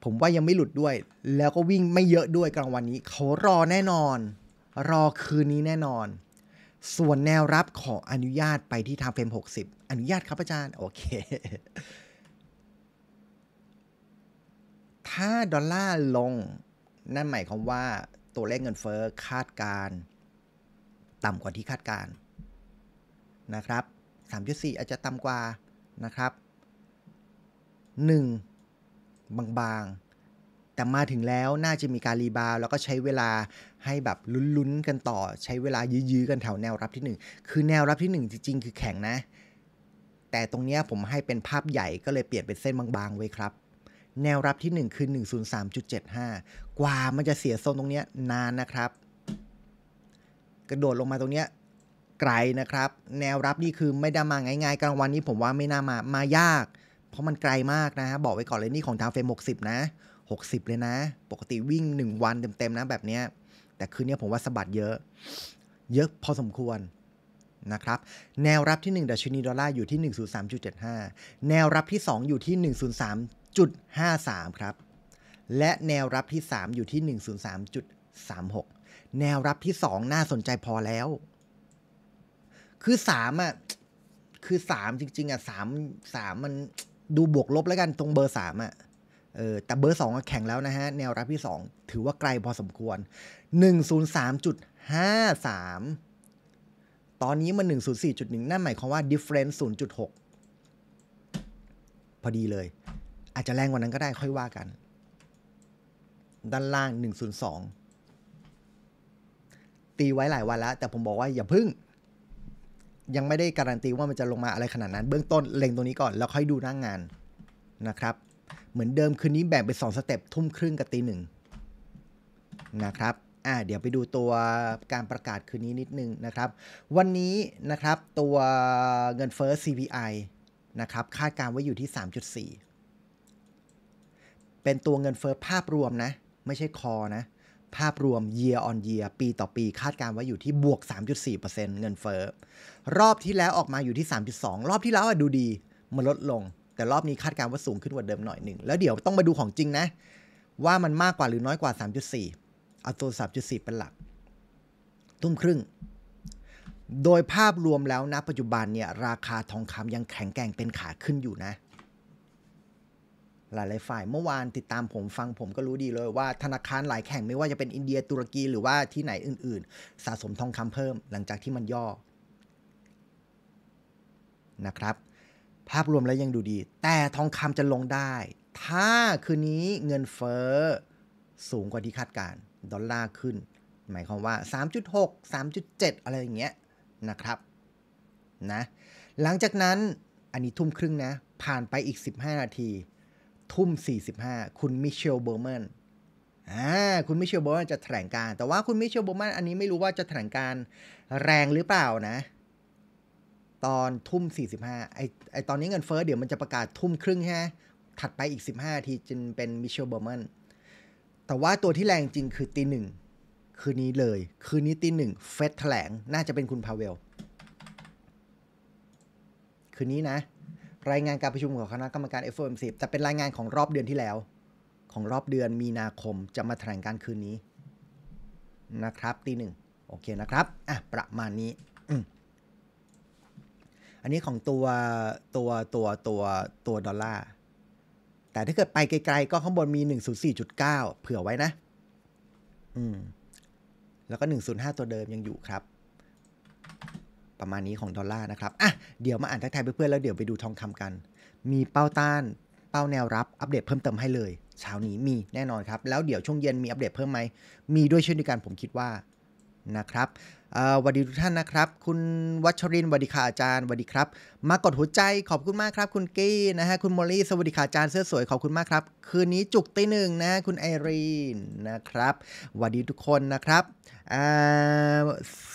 ผมว่ายังไม่หลุดด้วย แล้วก็วิ่งไม่เยอะด้วยกลางวันนี้เขารอแน่นอน รอคืนนี้แน่นอน ส่วนแนวรับขออนุญาตไปที่ทางเฟรม60 อนุญาตครับอาจารย์โอเค ถ้าดอลลาร์ลง นั่นหมายความว่าตัวเลขเงินเฟอ้อคาดการ ต่ำกว่าที่คาดการนะครับ 3.4 อาจจะต่ำกว่านะครับ1บางๆ แต่มาถึงแล้วน่าจะมีการรีบาวแล้วก็ใช้เวลาให้แบบลุ้นๆ กันต่อใช้เวลายื้อๆกันแถวแนวรับที่ 1 คือแนวรับที่ 1 จริงๆ คือแข็งนะ แต่ตรงนี้ผมให้เป็นภาพใหญ่ก็เลยเปลี่ยนเป็นเส้นบาง ๆ ไว้ครับ แนวรับที่ 1 คือ 103.75 กว่ามันจะเสียโซนตรงนี้นานนะครับ กระโดดลงมาตรงนี้ ไกลนะครับ แนวรับนี่คือไม่ได้มาง่าย ๆกลางวันนี้ ผมว่าไม่น่ามามายากเพราะมันไกลมากนะ บอกไว้ก่อนเลยนี่ของทางเฟรม 60 นะ 60 เลยนะ ปกติวิ่ง 1 วันเต็มๆนะแบบนี้ แต่คืนนี้ผมว่าสะบัดเยอะ เยอะพอสมควรนะครับ แนวรับที่1ดัชนีดอลลาร์อยู่ที่ 103.75 แนวรับที่2อยู่ที่ 103.53 ครับ และแนวรับที่3อยู่ที่ 103.36 แนวรับที่ 2 น่าสนใจพอแล้ว คือ3อ่ะ คือ3จริงๆอ่ะ3 3 มันดูบวกลบแล้วกันตรงเบอร์สามอ่ะ เออ แต่เบอร์สองแข่งแล้วนะฮะ แนวรับที่สองถือว่าไกลพอสมควรหนึ่งศูนย์สามจุดห้าสามตอนนี้มันหนึ่งศูนย์สี่จุดหนึ่งนั่นหมายความว่า difference ศูนย์จุดหกพอดีเลย อาจจะแรงกว่านั้นก็ได้ค่อยว่ากัน ด้านล่างหนึ่งศูนย์สองตีไว้หลายวันแล้ว แต่ผมบอกว่าอย่าพึ่งยังไม่ได้การันตีว่ามันจะลงมาอะไรขนาดนั้นเบื้องต้นเล็งตรงนี้ก่อนแล้วค่อยดูหน้างงานนะครับ เหมือนเดิมคืนนี้แบ่งเป็น2สเต็ปทุ่มครึ่งกับตีหนึ่งนะครับอ่าเดี๋ยวไปดูตัวการประกาศคืนนี้นิดนึงนะครับ วันนี้นะครับตัวเงินเฟ้อ CPI นะครับคาดการไว้อยู่ที่ 3.4 เป็นตัวเงินเฟ้อภาพรวมนะ ไม่ใช่คอนะภาพรวม year on year ปีต่อปี คาดการว่าอยู่ที่บวก 3.4%เงินเฟ้อรอบที่แล้วออกมาอยู่ที่ 3.2 รอบที่แล้วดูดีมันลดลง แต่รอบนี้คาดการว่าสูงขึ้นกว่าเดิมหน่อยหนึ่ง แล้วเดี๋ยวต้องมาดูของจริงนะ ว่ามันมากกว่าหรือน้อยกว่า 3.4เอาตัว3.4 เป็นหลักทุ่มครึ่ง โดยภาพรวมแล้วนะปัจจุบันเนี่ยราคาทองคำยังแข็งแกร่งเป็นขาขึ้นอยู่นะหลายๆฝ่ายเมื่อวานติดตามผมฟังผมก็รู้ดีเลยว่าธนาคารหลายแข่งไม่ว่าจะเป็นอินเดียตุรกีหรือว่าที่ไหนอื่นๆ สะสมทองคำเพิ่มหลังจากที่มันย่อนะครับ ภาพรวมแล้วยังดูดี แต่ทองคำจะลงได้ ถ้าคืนนี้เงินเฟ้อสูงกว่าที่คาดการดอลลาร์ขึ้น หมายความว่า 3.6 3.7 อะไรอย่างเงี้ยนะครับนะหลังจากนั้นอันนี้ทุ่มครึ่งนะผ่านไปอีก 15 นาทีทุ่ม45 คุณมิเชลเบอรแมน อ่า คุณมิเชลโบแมนจะแถลงการ แต่ว่าคุณมิเชลโบแมนอันนี้ไม่รู้ว่าจะแถลงการแรงหรือเปล่านะ ตอนทุ่ม45 ไอไอตอนนี้เงินเฟอ้อเดี๋ยวมันจะประกาศทุ่มครึ่งฮะถัดไปอีก15ทีจึงเป็นมิเชลโบแมน แต่ว่าตัวที่แรงจริงคือตีหนึ่ง คืนนี้เลย คืนนี้ตีหนึ่งเฟสแถลง น่าจะเป็นคุณพาเวล คืนนี้นะรายงานการประชุมของคณะกรรมการ FOMC จะเป็นรายงานของรอบเดือนที่แล้ว ของรอบเดือนมีนาคมจะมาแถลงการคืนนี้ นะครับ ตีหนึ่งโอเคนะครับ อ่ะ ประมาณนี้อันนี้ของตัวตัวตัวตัวตัวดอลลาร์แต่ถ้าเกิดไปไกลๆก็ข้างบนมี 104.9เผื่อไว้นะ อืมแล้วก็ 105 ตัวเดิมยังอยู่ครับประมาณนี้ของดอลลาร์นะครับ อ่ะ เดี๋ยวมาอ่านทักทายเพื่อนๆ แล้วเดี๋ยวไปดูทองคำกัน มีเป้าต้าน เป้าแนวรับ อัปเดตเพิ่มเติมให้เลยเช้านี้มีแน่นอนครับ แล้วเดี๋ยวช่วงเย็นมีอัปเดตเพิ่มไหมมีด้วยเช่นเดียวกันผมคิดว่านะครับวัสดีทุกท่านนะครับ คุณวัชรินวัสดีค่ะอาจารย์วัสดีครับ มากดหัวใจขอบคุณมากครับ คุณกี้นะฮะ คุณมอลลี่สวัสดีค่ะอาจารย์เสื้อสวยขอบคุณมากครับ คืนนี้จุกตีหนึ่งนะ คุณไอรีน นะครับวัสดีทุกคนนะครับ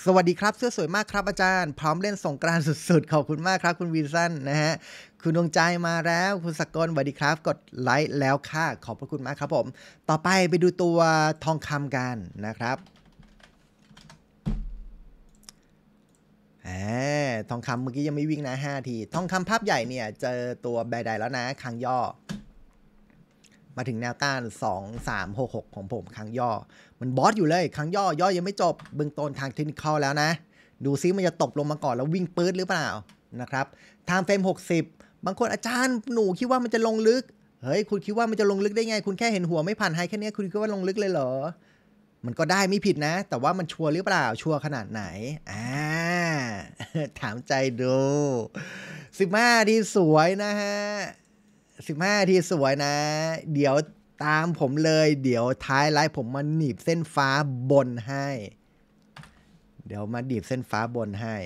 สวัสดีครับเสื้อสวยมากครับ อาจารย์ พร้อมเล่นสงกรานสุดๆขอบคุณมากครับคุณวีซันนะฮะคุณดวงใจมาแล้ว คุณสกลสวัสดีครับ กดไลค์แล้วค่ะขอบพระคุณมากครับผม ต่อไปไปดูตัวทองคำกันนะครับอทองคำเมื่อกี้ยังไม่วิ่งนะ 5 ทีทองคำภาพใหญ่เนี่ยเจอตัวแบดายแล้วนะคังย่อ มาถึงแนวต้าน2366 ของผมคังย่อันบอสอยู่เลย ครั้งย่อ ย่อยังไม่จบ เบื้องต้นทางเทคนิคแล้วนะ ดูซิมันจะตกลงมาก่อนแล้ววิ่งปื๊ดหรือเปล่า นะครับไทม์เฟรม60 บางคนอาจารย์หนูคิดว่ามันจะลงลึก เฮ้ย คุณคิดว่ามันจะลงลึกได้ไง คุณแค่เห็นหัวไม่ผ่านไฮแค่นี้คุณคิดว่าลงลึกเลยเหรอ มันก็ได้ไม่ผิดนะ แต่ว่ามันชัวร์หรือเปล่า ชัวร์ขนาดไหน อ่า ถามใจดู15ทีสวยนะฮะ15ทีสวยนะ เดี๋ยวตามผมเลยเดี๋ยวท้ายไลฟ์ผมมาหนีบเส้นฟ้าบนให้ เดี๋ยวมาดีบเส้นฟ้าบนให้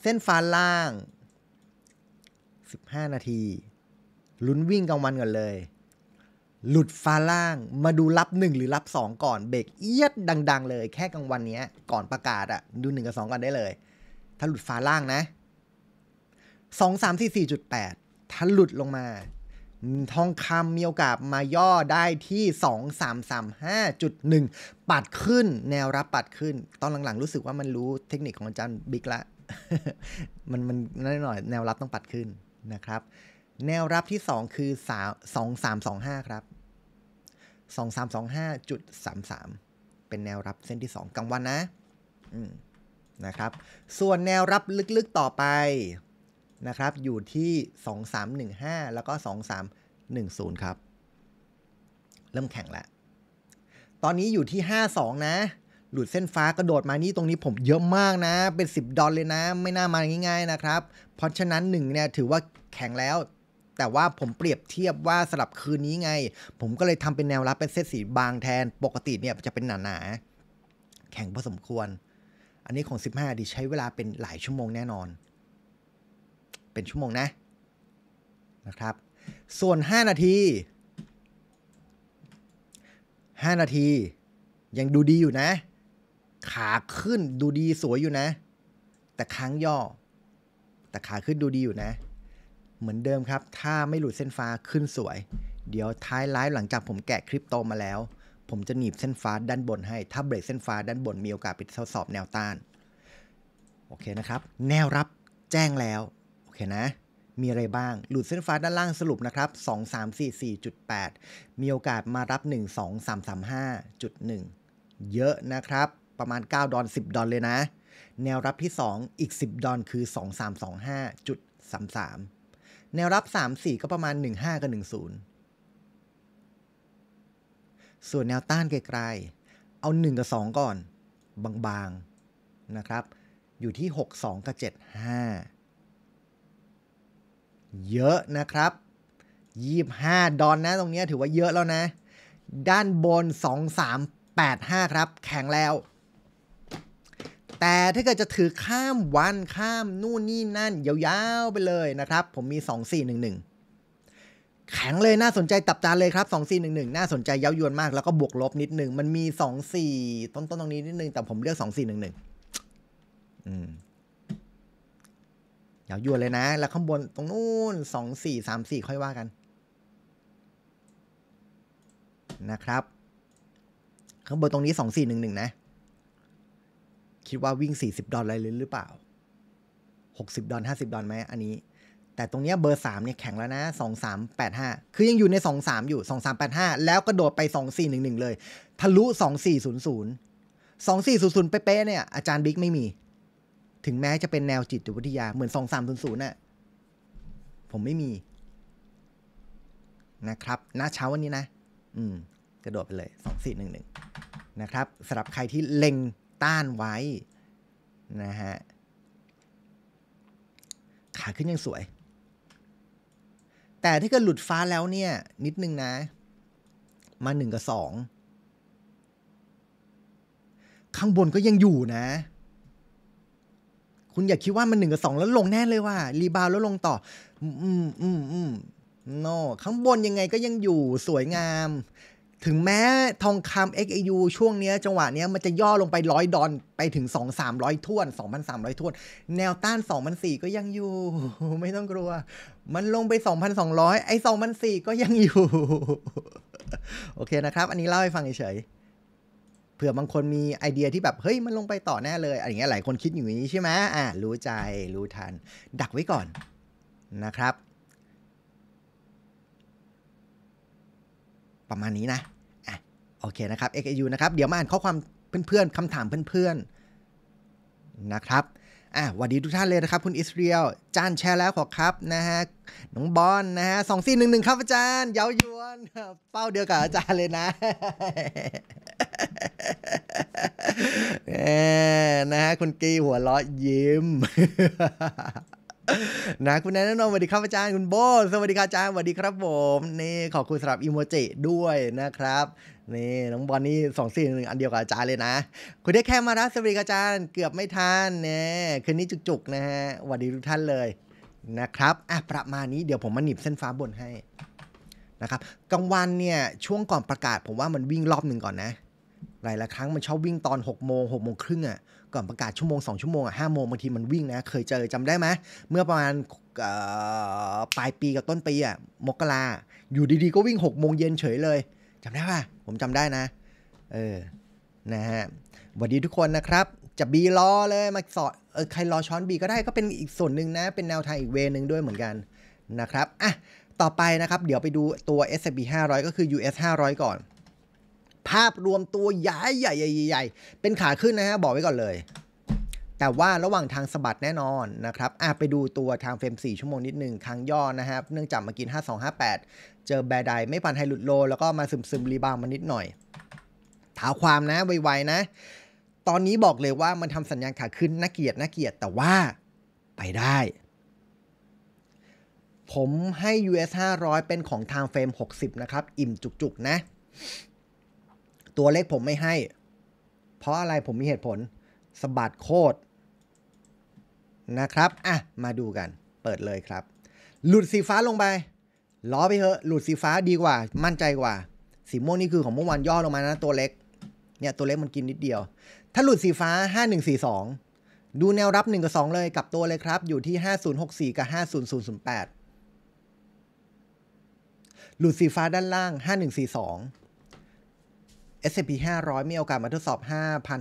เส้นฟ้าล่าง 15 นาทีลุ้นวิ่งกลางวันก่อนเลย หลุดฟ้าล่างมาดูรับหนึ่งหรือรับสองก่อน เบรกเอียดดัง ๆเลย แค่กลางวันนี้ก่อนประกาศอะดูหนึ่งกับสองก่อนได้เลย ถ้าหลุดฟ้าล่างนะสองสามสี่สี่จุดแปดถ้าหลุดลงมาทองคำมีโอกาสมาย่อได้ที่ 2335.1 ปัดขึ้น แนวรับปัดขึ้น ตอนหลังๆ รู้สึกว่ามันรู้เทคนิคของอาจารย์บิ๊กละมันมันนอยหน่อยแนวรับต้องปัดขึ้นนะครับ แนวรับที่ 2 คือ 2325 ครับ 2325.33 เป็นแนวรับเส้นที่ 2กลางวันนะนะครับ ส่วนแนวรับลึกๆต่อไปนะครับอยู่ที่ 2315 แล้วก็2310 ครับ เริ่มแข่งแล้วตอนนี้อยู่ที่ 52 นะ หลุดเส้นฟ้ากระโดดมานี่ตรงนี้ผมเยอะมากนะ เป็น 10 ดอลเลยนะ ไม่น่ามาง่ายๆนะครับ เพราะฉะนั้น1เนี่ยถือว่าแข็งแล้ว แต่ว่าผมเปรียบเทียบว่าสลับคืนนี้ไง ผมก็เลยทำเป็นแนวรับเป็นเส้นสีบางแทน ปกติเนี่ยจะเป็นหนาๆแข็งพอสมควร อันนี้ของ 15ดีใช้เวลาเป็นหลายชั่วโมงแน่นอน็นชั่วโมงนะนะครับ ส่วน 5 นาที 5 นาที ยังดูดีอยู่นะ ขาขึ้นดูดีสวยอยู่นะ แต่ค้างย่อ แต่ขาขึ้นดูดีอยู่นะ เหมือนเดิมครับ ถ้าไม่หลุดเส้นฟ้าขึ้นสวย เดี๋ยวท้ายไลฟ์หลังจากผมแกะคลิปโตมาแล้ว ผมจะหนีบเส้นฟ้า ด้านบนให้ ถ้าเบรกเส้นฟ้าด้านบน มีโอกาสไปทดสอบแนวต้านโอเคนะครับ แนวรับแจ้งแล้วเคนนะมีอะไรบ้าง หลุดเส้นฟ้าด้านล่างสรุปนะครับ2344.8 มีโอกาสมารับ 12335.1 เยอะนะครับ ประมาณ 9 ดอน 10 ดอนเลยนะ แนวรับที่ 2 อีก 10 ดอนคือ 2325.33 แนวรับ 34 ก็ประมาณ 15 กับ 10 ส่วนแนวต้านไกลๆ เอา 1กับ2 ก่อน บางๆนะครับ อยู่ที่ 62กับ75เยอะนะครับ25ดอนนะตรงนี้ถือว่าเยอะแล้วนะ ด้านบน2385ครับ แข็งแล้ว แต่ถ้าเกิดจะถือข้ามวันข้ามนู่นนี่นั่นยาวๆไปเลยนะครับ ผมมี2411แข็งเลยน่าสนใจตับตาเลยครับ2411น่าสนใจเย้ายวนมากแล้วก็บวกลบนิดหนึ่งมันมี24ต้นๆตรงนี้นิดนึงแต่ผมเลือก2411อืมยาวยวนเลยนะ แล้วข้างบนตรงนู้นสองสี่สามสี่ค่อยว่ากันนะครับ ข้างบนตรงนี้สองสี่หนึ่งหนึ่งนะ คิดว่าวิ่งสี่สิบดอลอะไรหรือเปล่าหกสิบดอลห้าสิบดอลไหมอันนี้ แต่ตรงนี้เบอร์สามเนี่ยแข็งแล้วนะสองสามแปดห้าคือยังอยู่ในสองสามอยู่สองสามแปดห้าแล้วก็โดดไปสองสี่หนึ่งหนึ่งเลย ทะลุสองสี่ศูนย์ศูนย์สองสี่ศูนย์ศูนย์เป๊ะเนี่ยอาจารย์บิ๊กไม่มีถึงแม้จะเป็นแนวจิตวิทยาเหมือนสองสามศูนย์นน่ะผมไม่มีนะครับ ณเช้าวันนี้นะอืมกระโดดไปเลยสองสี่หนึ่งหนึ่งนะครับสำหรับใครที่เล็งต้านไว้ นะฮะ ขาขึ้นยังสวย แต่ถ้าเกิดหลุดฟ้าแล้วเนี่ย นิดนึงนะ มาหนึ่งกับสองข้างบนก็ยังอยู่นะคุณอย่าคิดว่ามันหนึ่งกับสองแล้วลงแน่เลยว่า รีบาวแล้วลงต่อ อืม อืม อืมโน no. ข้างบนยังไงก็ยังอยู่สวยงาม ถึงแม้ทองคำ XAU ช่วงนี้จังหวะนี้มันจะย่อลงไปร้อยดอนไปถึง 2-300ท่วน 2,300ท่วน แนวต้าน2 0 0่ก็ยังอยู่ ไม่ต้องกลัว มันลงไป 2,200 ไอ้2 0 0่ก็ยังอยู่ โอเคนะครับ อันนี้เล่าให้ฟังเฉยเผื่อบางคนมีไอเดียที่แบบ เฮ้ยมันลงไปต่อแน่เลยอะไรเงี้ยหลายคนคิดอยู่อย่างนี้ใช่ไหมอ่ารู้ใจรู้ทัน ดักไว้ก่อนนะครับ ประมาณนี้นะอ่ะโอเคนะครับ XAU นะครับ เดี๋ยวมาอ่านข้อความเพื่อนๆคำถามเพื่อนๆ นะครับอ่ะวัสดีทุกท่านเลยนะครับคุณอิสเรียลจานแชร์แล้วขอครับนะฮะ น้องบอลนะฮะสองสี่หนึ่งหนึ่งครับอาจารย์เย้ายวนเป้าเดียวกับอาจารย์เลยนะนะฮะคุณกี้หัวเราะยิ้มนะคุณแนนนนสวัสดีครับอาจารย์คุณโบสวัสดีครับอาจารย์สวัสดีครับผมนี่ขอบคุณสำหรับอีโมจิด้วยนะครับ นี่น้องบอลนี่สองสี่หนึ่งอันเดียวกับอาจารย์เลยนะ คุณได้แค่มารับสวัสดีอาจารย์เกือบไม่ทันเนี่ยคืนนี้จุกๆนะฮะสวัสดีทุกท่านเลยนะครับอ่ะประมาณนี้เดี๋ยวผมมาหนีบเส้นฟ้าบนให้นะครับกลางวันเนี่ยช่วงก่อนประกาศผมว่ามันวิ่งรอบหนึ่งก่อนนะหลายลครั้งมันชอบวิ่งตอน6กโมงหกโมงครึ่งอ่ะ ก่อนประกาศชั่วโมง2ชั่วโมงอ่ะห้าโมงบางทีมันวิ่งนะ เคยเจอจำได้ไหม เมื่อประมาณปลายปีกับต้นปีอ่ะ มกรา อยู่ดีๆก็วิ่ง6กโมงเย็นเฉยเลยจำได้ป่ะผมจำได้นะ เออ นะฮะสวัสดีทุกคนนะครับ จะบีรอเลยมาสอดเออใครรอช้อนบีก็ได้ ก็เป็นอีกส่วนหนึ่งนะ เป็นแนวทางอีกเวนึงด้วยเหมือนกันนะครับ อ่ะ ต่อไปนะครับ เดี๋ยวไปดูตัว S&P 500ก็คือ US 500ก่อนภาพรวมตัวใหญ่ใหญ่ใหญ่เป็นขาขึ้นนะฮะบอกไว้ก่อนเลย แต่ว่าระหว่างทางสะบัดแน่นอนนะครับอ่ะไปดูตัวทางเฟรม4 ชั่วโมงนิดหนึ่งครั้งย่อนะครับ เนื่องจากมากิน 5258 เจอแบดไดไม่พันไฮหลุดโล แล้วก็มาซึมซึมรีบาวมานิดหน่อย ถาความนะไวๆนะ ตอนนี้บอกเลยว่ามันทำสัญญาณขาขึ้น น่าเกียดน่าเกียดแต่ว่า ไปได้ ผมให้ US 500เป็นของทางเฟรม60 นะครับ อิ่มจุกๆ นะตัวเล็กผมไม่ให้ เพราะอะไร ผมมีเหตุผลสบัดโคตร นะครับ อ่ะ มาดูกัน เปิดเลยครับ หลุดสีฟ้าลงไป ล้อไปเถอะ หลุดสีฟ้าดีกว่า มั่นใจกว่า สีม่วงนี่คือของเมื่อวานย่อลงมานะ ตัวเล็ก เนี่ย ตัวเล็กมันกินนิดเดียว ถ้าหลุดสีฟ้า 5142 ดูแนวรับ 1 กับ 2 เลยกับตัวเลยครับ อยู่ที่ 5064กับ5 0 0 8หลุดสีฟ้าด้านล่าง 5142 S&P 500มีโอกาสมาทดสอบ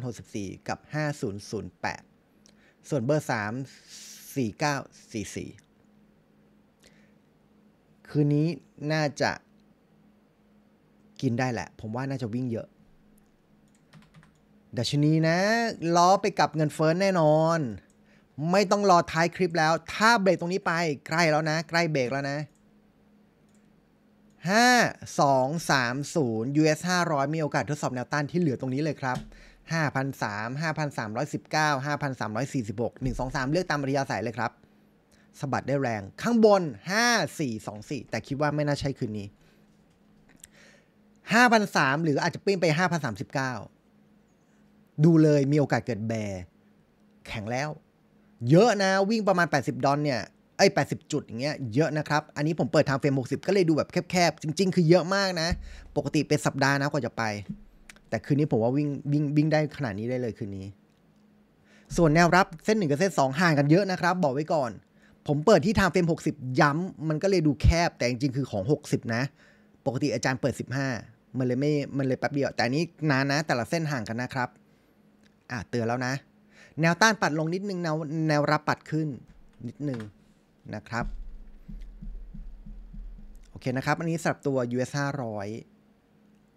5,064กับ5008 ส่วนเบอร์ 3 4944คืนนี้น่าจะกินได้แหละ ผมว่าน่าจะวิ่งเยอะดัชนีนะ ล้อไปกับเงินเฟ้อแน่นอน ไม่ต้องรอท้ายคลิปแล้ว ถ้าเบรกตรงนี้ไปใกล้แล้วนะ ใกล้เบรกแล้วนะ5230 US 500 มีโอกาสทดสอบแนวต้านที่เหลือตรงนี้เลยครับ5,003 5,319 5,346 123 เลือกตามปริยาสายเลยครับสะบัดได้แรงข้างบน 5424 แต่คิดว่าไม่น่าใช่คืนนี้5,003หรืออาจจะปิ้งไป5,039 ดูเลยมีโอกาสเกิดแบร์ แข็งแล้ว เยอะนะ วิ่งประมาณ 80 ดอลเนี่ยไอ้แปจุดอย่างเงี้ยเยอะนะครับ อันนี้ผมเปิดทางเฟรม60 ก็เลยดูแบบแคบๆจริงๆ คือเยอะมากนะ ปกติเป็นสัปดาห์นะกว่าจะไป แต่คืนนี้ผมว่าวิ่งวิ่งวิ่งได้ขนาดนี้ได้เลยคืนนี้ ส่วนแนวรับเส้นหนึ่งกับเส้นสองห่างกันเยอะนะครับ บอกไว้ก่อน ผมเปิดที่ทางเฟรม60 ย้ำมันก็เลยดูแคบ แต่จริงๆคือของ 60 นะ ปกติอาจารย์เปิด15มันเลยไม่ มันเลยแป๊บเดียว แต่นี้นานนะ แต่ละเส้นห่างกันนะครับ อ่าเตือนแล้วนะ แนวต้านปัดลงนิดนึง แนวแนวรับปัดขึ้นนิดนึงนะครับโอเคนะครับ อันนี้สำหรับตัว US 500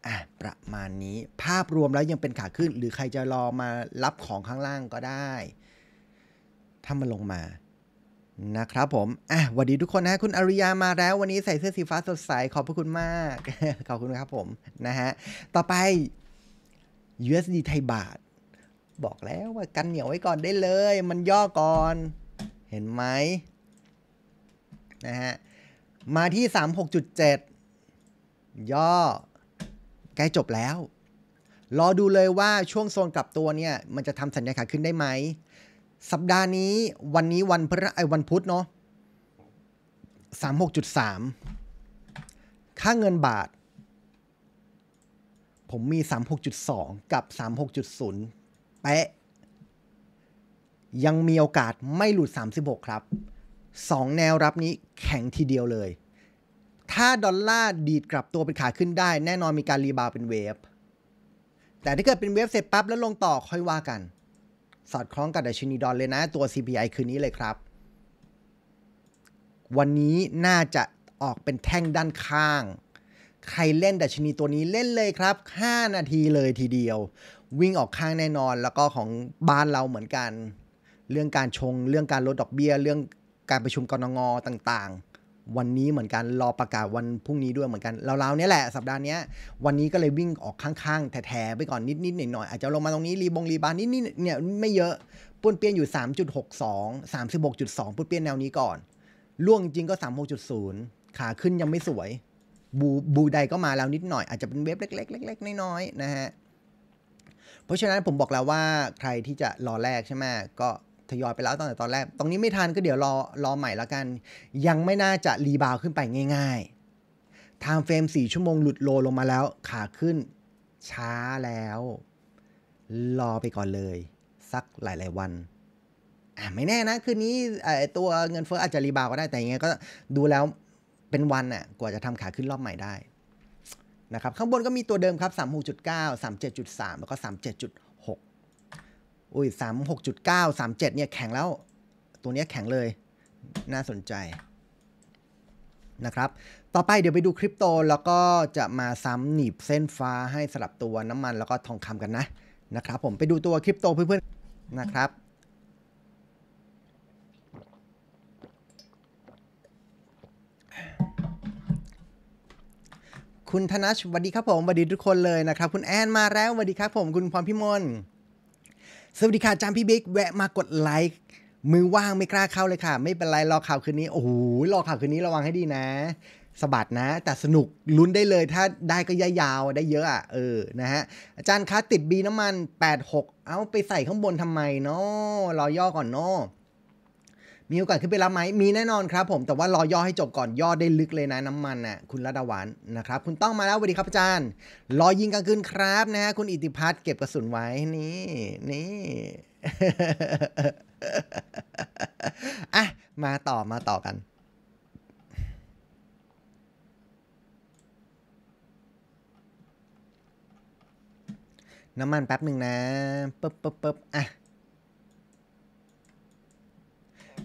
อ่ะประมาณนี้ภาพรวมแล้วยังเป็นขาขึ้น หรือใครจะรอมารับของข้างล่างก็ได้ ถ้ามันลงมานะครับผม อ่ะวันดีทุกคนนะคุณอริยามาแล้ว วันนี้ใส่เสื้อสีฟ้าสดใส ขอบพระคุณมาก ขอบคุณครับผมนะฮะ ต่อไป USD ไทยบาท บอกแล้วว่ากันเหนียวไว้ก่อนได้เลย มันย่อก่อน เห็นไหมนะฮะ มาที่ 36.7 ย่อ ใกล้จบแล้ว รอดูเลยว่าช่วงโซนกลับตัวเนี่ย มันจะทำสัญญาขาขึ้นได้ไหม สัปดาห์นี้วันนี้วันพฤไอวันพุธเนาะ36.3 ค่าเงินบาท ผมมี 36.2 กับ 36.0แปะยังมีโอกาสไม่หลุด 36 ครับ2แนวรับนี้แข็งทีเดียวเลย ถ้าดอลลาร์ดีดกลับตัวเป็นขาขึ้นได้ แน่นอนมีการรีบาวเป็นเวฟ แต่ถ้าเกิดเป็นเวฟเสร็จปั๊บแล้วลงต่อค่อยว่ากัน สอดคล้องกับดัชนีดอลเลยนะตัว CPI คืนนี้เลยครับ วันนี้น่าจะออกเป็นแท่งด้านข้าง ใครเล่นดัชนีตัวนี้เล่นเลยครับ5นาทีเลยทีเดียว วิ่งออกข้างแน่นอนแล้วก็ของบ้านเราเหมือนกัน เรื่องการชงเรื่องการลดดอกเบี้ยเรื่องการประชุมกรงงต่างๆ วันนี้เหมือนกัน รอประกาศวันพรุ่งนี้ด้วยเหมือนกันเราๆเนี้ยแหละ สัปดาห์นี้วันนี้ก็เลยวิ่งออกข้างๆแถๆไปก่อน นิด ๆ หน่อยๆอาจจะลงมาตรงนี้รีบงรีบานนิดๆเนี่ยไม่เยอะปุ้นเปี้ยนอยู่ 3.62 36.2ปุ้นเปี้ยนแนวนี้ก่อนล่วงจริงก็ 36.0 ขาขึ้นยังไม่สวย บูบูใดก็มาแล้วนิดหน่อยอาจจะเป็นเว็บเล็กๆเล็กๆน้อยๆนะฮะเพราะฉะนั้นผมบอกแล้วว่าใครที่จะรอแรกใช่ไหมก็ทยอยไปแล้วตั้งแต่ตอนแรก ตรงนี้ไม่ทันก็เดี๋ยวรอรอใหม่ละกัน ยังไม่น่าจะรีบาวขึ้นไปง่ายๆ ทางเฟรม4ชั่วโมงหลุดโลลงมาแล้วขาขึ้นช้าแล้ว รอไปก่อนเลย สักหลายๆวัน ไม่แน่นะคืนนี้ตัวเงินเฟ้ออาจจะรีบาวก็ได้แต่ยังไงก็ดูแล้วเป็นวันน่ะกว่าจะทำขาขึ้นรอบใหม่ได้นะครับข้างบนก็มีตัวเดิมครับ36.9 37.3 แล้วก็37.6อุ้ยสามหกจุดเก้าสามเจ็ดเนี่ยแข็งแล้ว ตัวเนี้ยแข็งเลยน่าสนใจ นะครับ ต่อไปเดี๋ยวไปดูคริปโตแล้วก็จะมาซ้ำหนีบเส้นฟ้าให้สลับตัวน้ำมันแล้วก็ทองคำกันนะนะครับ ผมไปดูตัวคริปโตเพื่อนๆนะครับ คุณธนัชสวัสดีครับผมสวัสดีทุกคนเลยนะครับ คุณแอนมาแล้วสวัสดีครับผมคุณพรพิมลสวัสดีค่ะ จามพี่บิ๊ก แวะมากดไลค์มือว่าง ไม่กล้าเข้าเลยค่ะ ไม่เป็นไร รอข่าวคืนนี้ โอ้โห รอข่าวคืนนี้ระวังให้ดีนะ สบัดนะ แต่สนุกลุ้นได้เลยถ้าได้ก็ยายาวได้เยอะอ่ะเออนะฮะอาจารย์คะติดบีน้ำมัน 86 เอาไปใส่ข้างบนทำไมเนาะรอย่อก่อนเนาะมีโอกาสขึ้นไปรับไหมมีแน่นอนครับผม แต่ว่ารอย่อให้จบก่อน ย่อได้ลึกเลยนะ น้ำมันน่ะคุณรัดาวานนะครับ คุณต้องมาแล้วสวัสดีครับอาจารย์รอยิงกลางคืนครับนะฮะคุณอิติพัฒน์เก็บกระสุนไว้นี่ นี่อะมาต่อมาต่อกัน น้ำมันแป๊บหนึ่งนะปึ๊บปึ๊บปึ๊บอ่ะ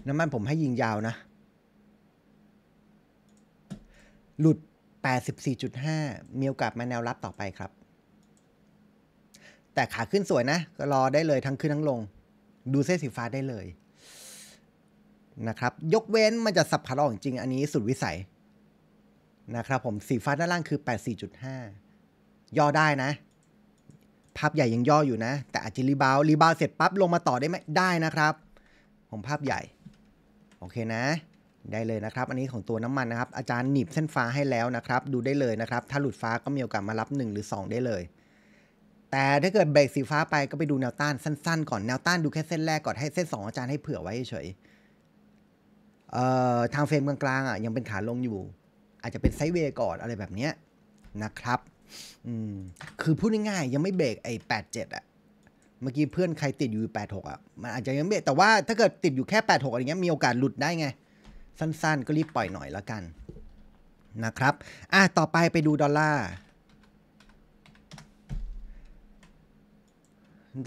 น้ำมันผมให้ยิงยาวนะ หลุด 84.5 มีโอกาสมาแนวรับต่อไปครับ แต่ขาขึ้นสวยนะ ก็รอได้เลยทั้งขึ้นทั้งลง ดูเส้นสีฟ้าได้เลย นะครับ ยกเว้นมันจะสับขาหลอกจริง อันนี้สุดวิสัย นะครับผม สีฟ้าด้านล่างคือ 84.5 ย่อได้นะ ภาพใหญ่ยังย่ออยู่นะ แต่อาจจะรีบาวรีบาวเสร็จปั๊บลงมาต่อได้ไหมได้นะครับ ผมภาพใหญ่โอเคนะได้เลยนะครับ อันนี้ของตัวน้ำมันนะครับอาจารย์หนีบเส้นฟ้าให้แล้วนะครับ ดูได้เลยนะครับ ถ้าหลุดฟ้าก็มีโอกาสมารับ 1 หรือ 2 ได้เลย แต่ถ้าเกิดเบรกสีฟ้าไปก็ไปดูแนวต้านสั้นๆ ก่อนแนวต้านดูแค่เส้นแรกก่อนให้เส้น2อาจารย์ให้เผื่อไว้เฉยเออ่ทางเฟรมกลางๆอ่ะยังเป็นขาลงอยู่ อาจจะเป็นไซด์เวย์ก่อน อะไรแบบเนี้ยนะครับอืมคือพูดง่ายๆ ยังไม่เบรกไอ้แปดเจ็ดอ่ะเมื่อกี้เพื่อนใครติดอยู่86อ่ะ มันอาจจะยังไม่แต่ว่าถ้าเกิดติดอยู่แค่86อะไรเงี้ยมีโอกาสหลุดได้ไง สั้นๆ ก็รีบปล่อยหน่อยละกันนะครับ อ่ะต่อไปไปดูดอลลาร์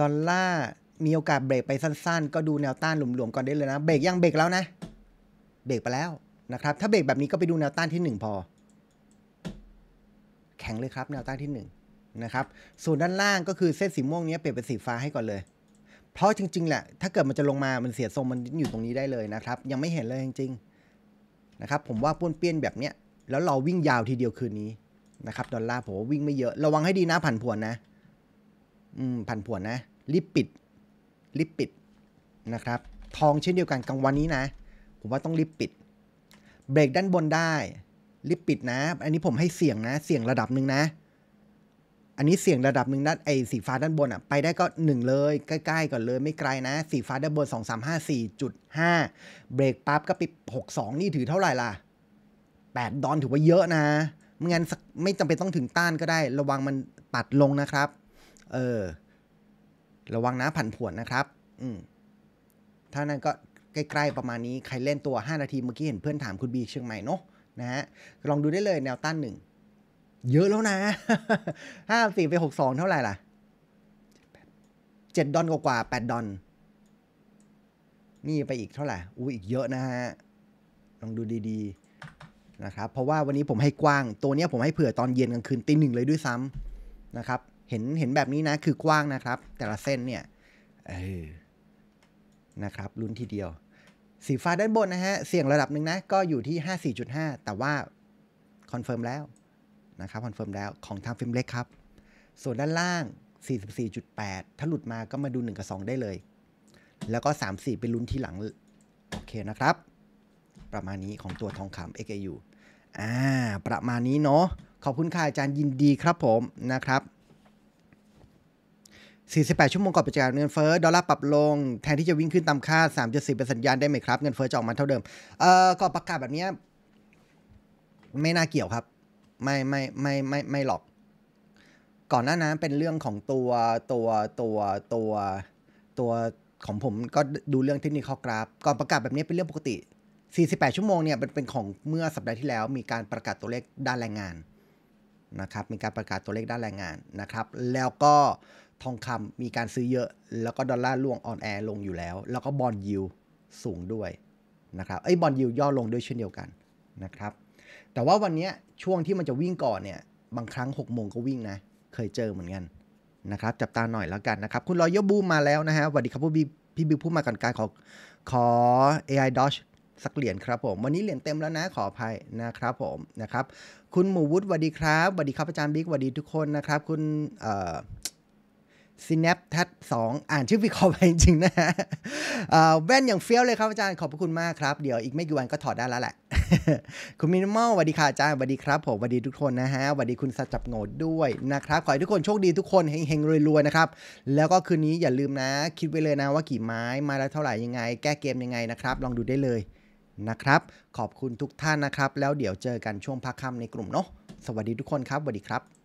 ดอลลาร์ มีโอกาสเบรกไปสั้นๆ ก็ดูแนวต้านหลวมๆ ก่อนได้เลยนะ เบรกยังเบรกแล้วนะ เบรกไปแล้วนะครับ ถ้าเบรกแบบนี้ก็ไปดูแนวต้านที่1พอ แข็งเลยครับ แนวต้านที่1นะครับส่วนด้านล่างก็คือเส้นสีม่วงนี้เปลี่ยนเป็นสีฟ้าให้ก่อนเลย เพราะจริงๆแหละ ถ้าเกิดมันจะลงมามันเสียทรงมันอยู่ตรงนี้ได้เลยนะครับ ยังไม่เห็นเลยจริงๆนะครับผมว่าป้วนเปี้ยนแบบเนี้ยแล้วเราวิ่งยาวทีเดียวคืนนี้นะครับ ดอลลาร์ผมว่าวิ่งไม่เยอะระวังให้ดีนะผันผวนนะ อืมผันผวนนะรีบปิดรีบปิดนะครับ ทองเช่นเดียวกันกลางวันนี้นะผมว่าต้องรีบปิด เบรกด้านบนได้รีบปิดนะ อันนี้ผมให้เสี่ยงนะ เสี่ยงระดับหนึ่งนะอันนี้เสี่ยงระดับหนึ่งด้านไอ้สีฟ้าด้านบนอ่ะ ไปได้ก็ 1 เลยใกล้ ๆก่อนเลยไม่ไกลนะสีฟ้าด้านบน 2 3 5 4 5เบรกปั๊บก็ปิด62 นี่ถือเท่าไหร่ล่ะ 8 ดอนถือว่าเยอะนะไม่งั้นไม่จำเป็นต้องถึงต้านก็ได้ ระวังมันปัดลงนะครับ เออ ระวังนะผันผวนนะครับอืมถ้านั้นก็ใกล้ ๆ ประมาณนี้ใครเล่นตัว 5 นาทีเมื่อกี้เห็นเพื่อนถามคุณบีเชียงใหม่เนาะนะฮะลองดูได้เลยแนวต้านหนึ่งเยอะแล้วนะห้าสี่ไปหกสองเท่าไหร่ล่ะ เจ็ดดอนกว่าแปดดอน นี่ไปอีกเท่าไหร่อู้อีกเยอะนะฮะ ลองดูดีๆนะครับ เพราะว่าวันนี้ผมให้กว้าง ตัวเนี้ยผมให้เผื่อตอนเย็นกลางคืนตีหนึ่งเลยด้วยซ้ำนะครับ เห็นเห็นแบบนี้นะ คือกว้างนะครับ แต่ละเส้นเนี่ยเออนะครับลุ้นทีเดียว สีฟ้าด้านบนนะฮะ เสี่ยงระดับหนึ่งนะ ก็อยู่ที่ห้าสี่จุดห้าแต่ว่าคอนเฟิร์มแล้วนะครับคอนเฟิร์มแล้วของทางฟิล์มเล็กครับ ส่วนด้านล่าง 44.8 ถ้าหลุดมาก็มาดู 1 กับ 2 ได้เลย แล้วก็ 3-4 เป็นลุ้นที่หลังโอเคนะครับ ประมาณนี้ของตัวทองคำ XAU อ่าประมาณนี้เนาะขอบคุณค่ะอาจารย์ยินดีครับผมนะครับ 48 ชั่วโมงก่อนประกาศเงินเฟ้อดอลลาร์ปรับลง แทนที่จะวิ่งขึ้นตามคาด3.4เป็นสัญญาณได้ไหมครับ เงินเฟ้อจะออกมาเท่าเดิมเอ่อก่อนประกาศแบบนี้ไม่น่าเกี่ยวครับไม่ไม่ไม่ไม่ไม่หรอก ก่อนหน้านั้นเป็นเรื่องของตัวตัวตัวตัวตัว ของผมก็ดูเรื่องเทคนิคกราฟก่อนประกาศแบบนี้เป็นเรื่องปกติ 48 ชั่วโมงเนี่ยเป็นของเมื่อสัปดาห์ที่แล้ว มีการประกาศตัวเลขด้านแรงงานนะครับ มีการประกาศตัวเลขด้านแรงงานนะครับ แล้วก็ทองคำมีการซื้อเยอะ แล้วก็ดอลลาร์ล่วงอ่อนแอลงอยู่แล้ว แล้วก็บอลยิวสูงด้วยนะครับไอ้บอลยิวย่อลงด้วยเช่นเดียวกันนะครับแต่ว่าวันนี้ช่วงที่มันจะวิ่งก่อนเนี่ยบางครั้ง6กโมงก็วิ่งนะเคยเจอเหมือนกันนะครับจับตาหน่อยแล้วกันนะครับคุณรอยยบูมมาแล้วนะฮะสวัสดีครับพี่พี่บิวพูดมากันการขอขอ AI Dodge สักเหรียญครับผมวันนี้เหรียญเต็มแล้วนะขออภัยนะครับผมนะครับคุณหมูวุฒิสวัสดีครับสวัสดีครับอาจารย์บิ๊กสวัสดีทุกคนนะครับคุณเอ่อ Snap t a t สอ่านชื่อพี่ขอไปจริงนะฮะแว่นอย่างเฟี้ยวเลยครับอาจารย์ขอบพระคุณมากครับ เดี๋ยวอีกไม่กี่วันก็ถอดได้แล้วแหละคุณมินิมอลสวัสดีค่ะ จ้าสวัสดีครับผมสวัสดีทุกคนนะฮะสวัสดีคุณสัจจบโงดด้วยนะครับ ขอให้ทุกคนโชคดีทุกคนเฮงๆรวยๆนะครับ แล้วก็คืนนี้อย่าลืมนะ คิดไว้เลยนะว่ากี่ไม้ มาแล้วเท่าไหร่ยังไง แก้เกมยังไงนะครับ ลองดูได้เลยนะครับ ขอบคุณทุกท่านนะครับ แล้วเดี๋ยวเจอกันช่วงพักค่ำในกลุ่มเนาะสวัสดีทุกคนครับสวัสดีครับ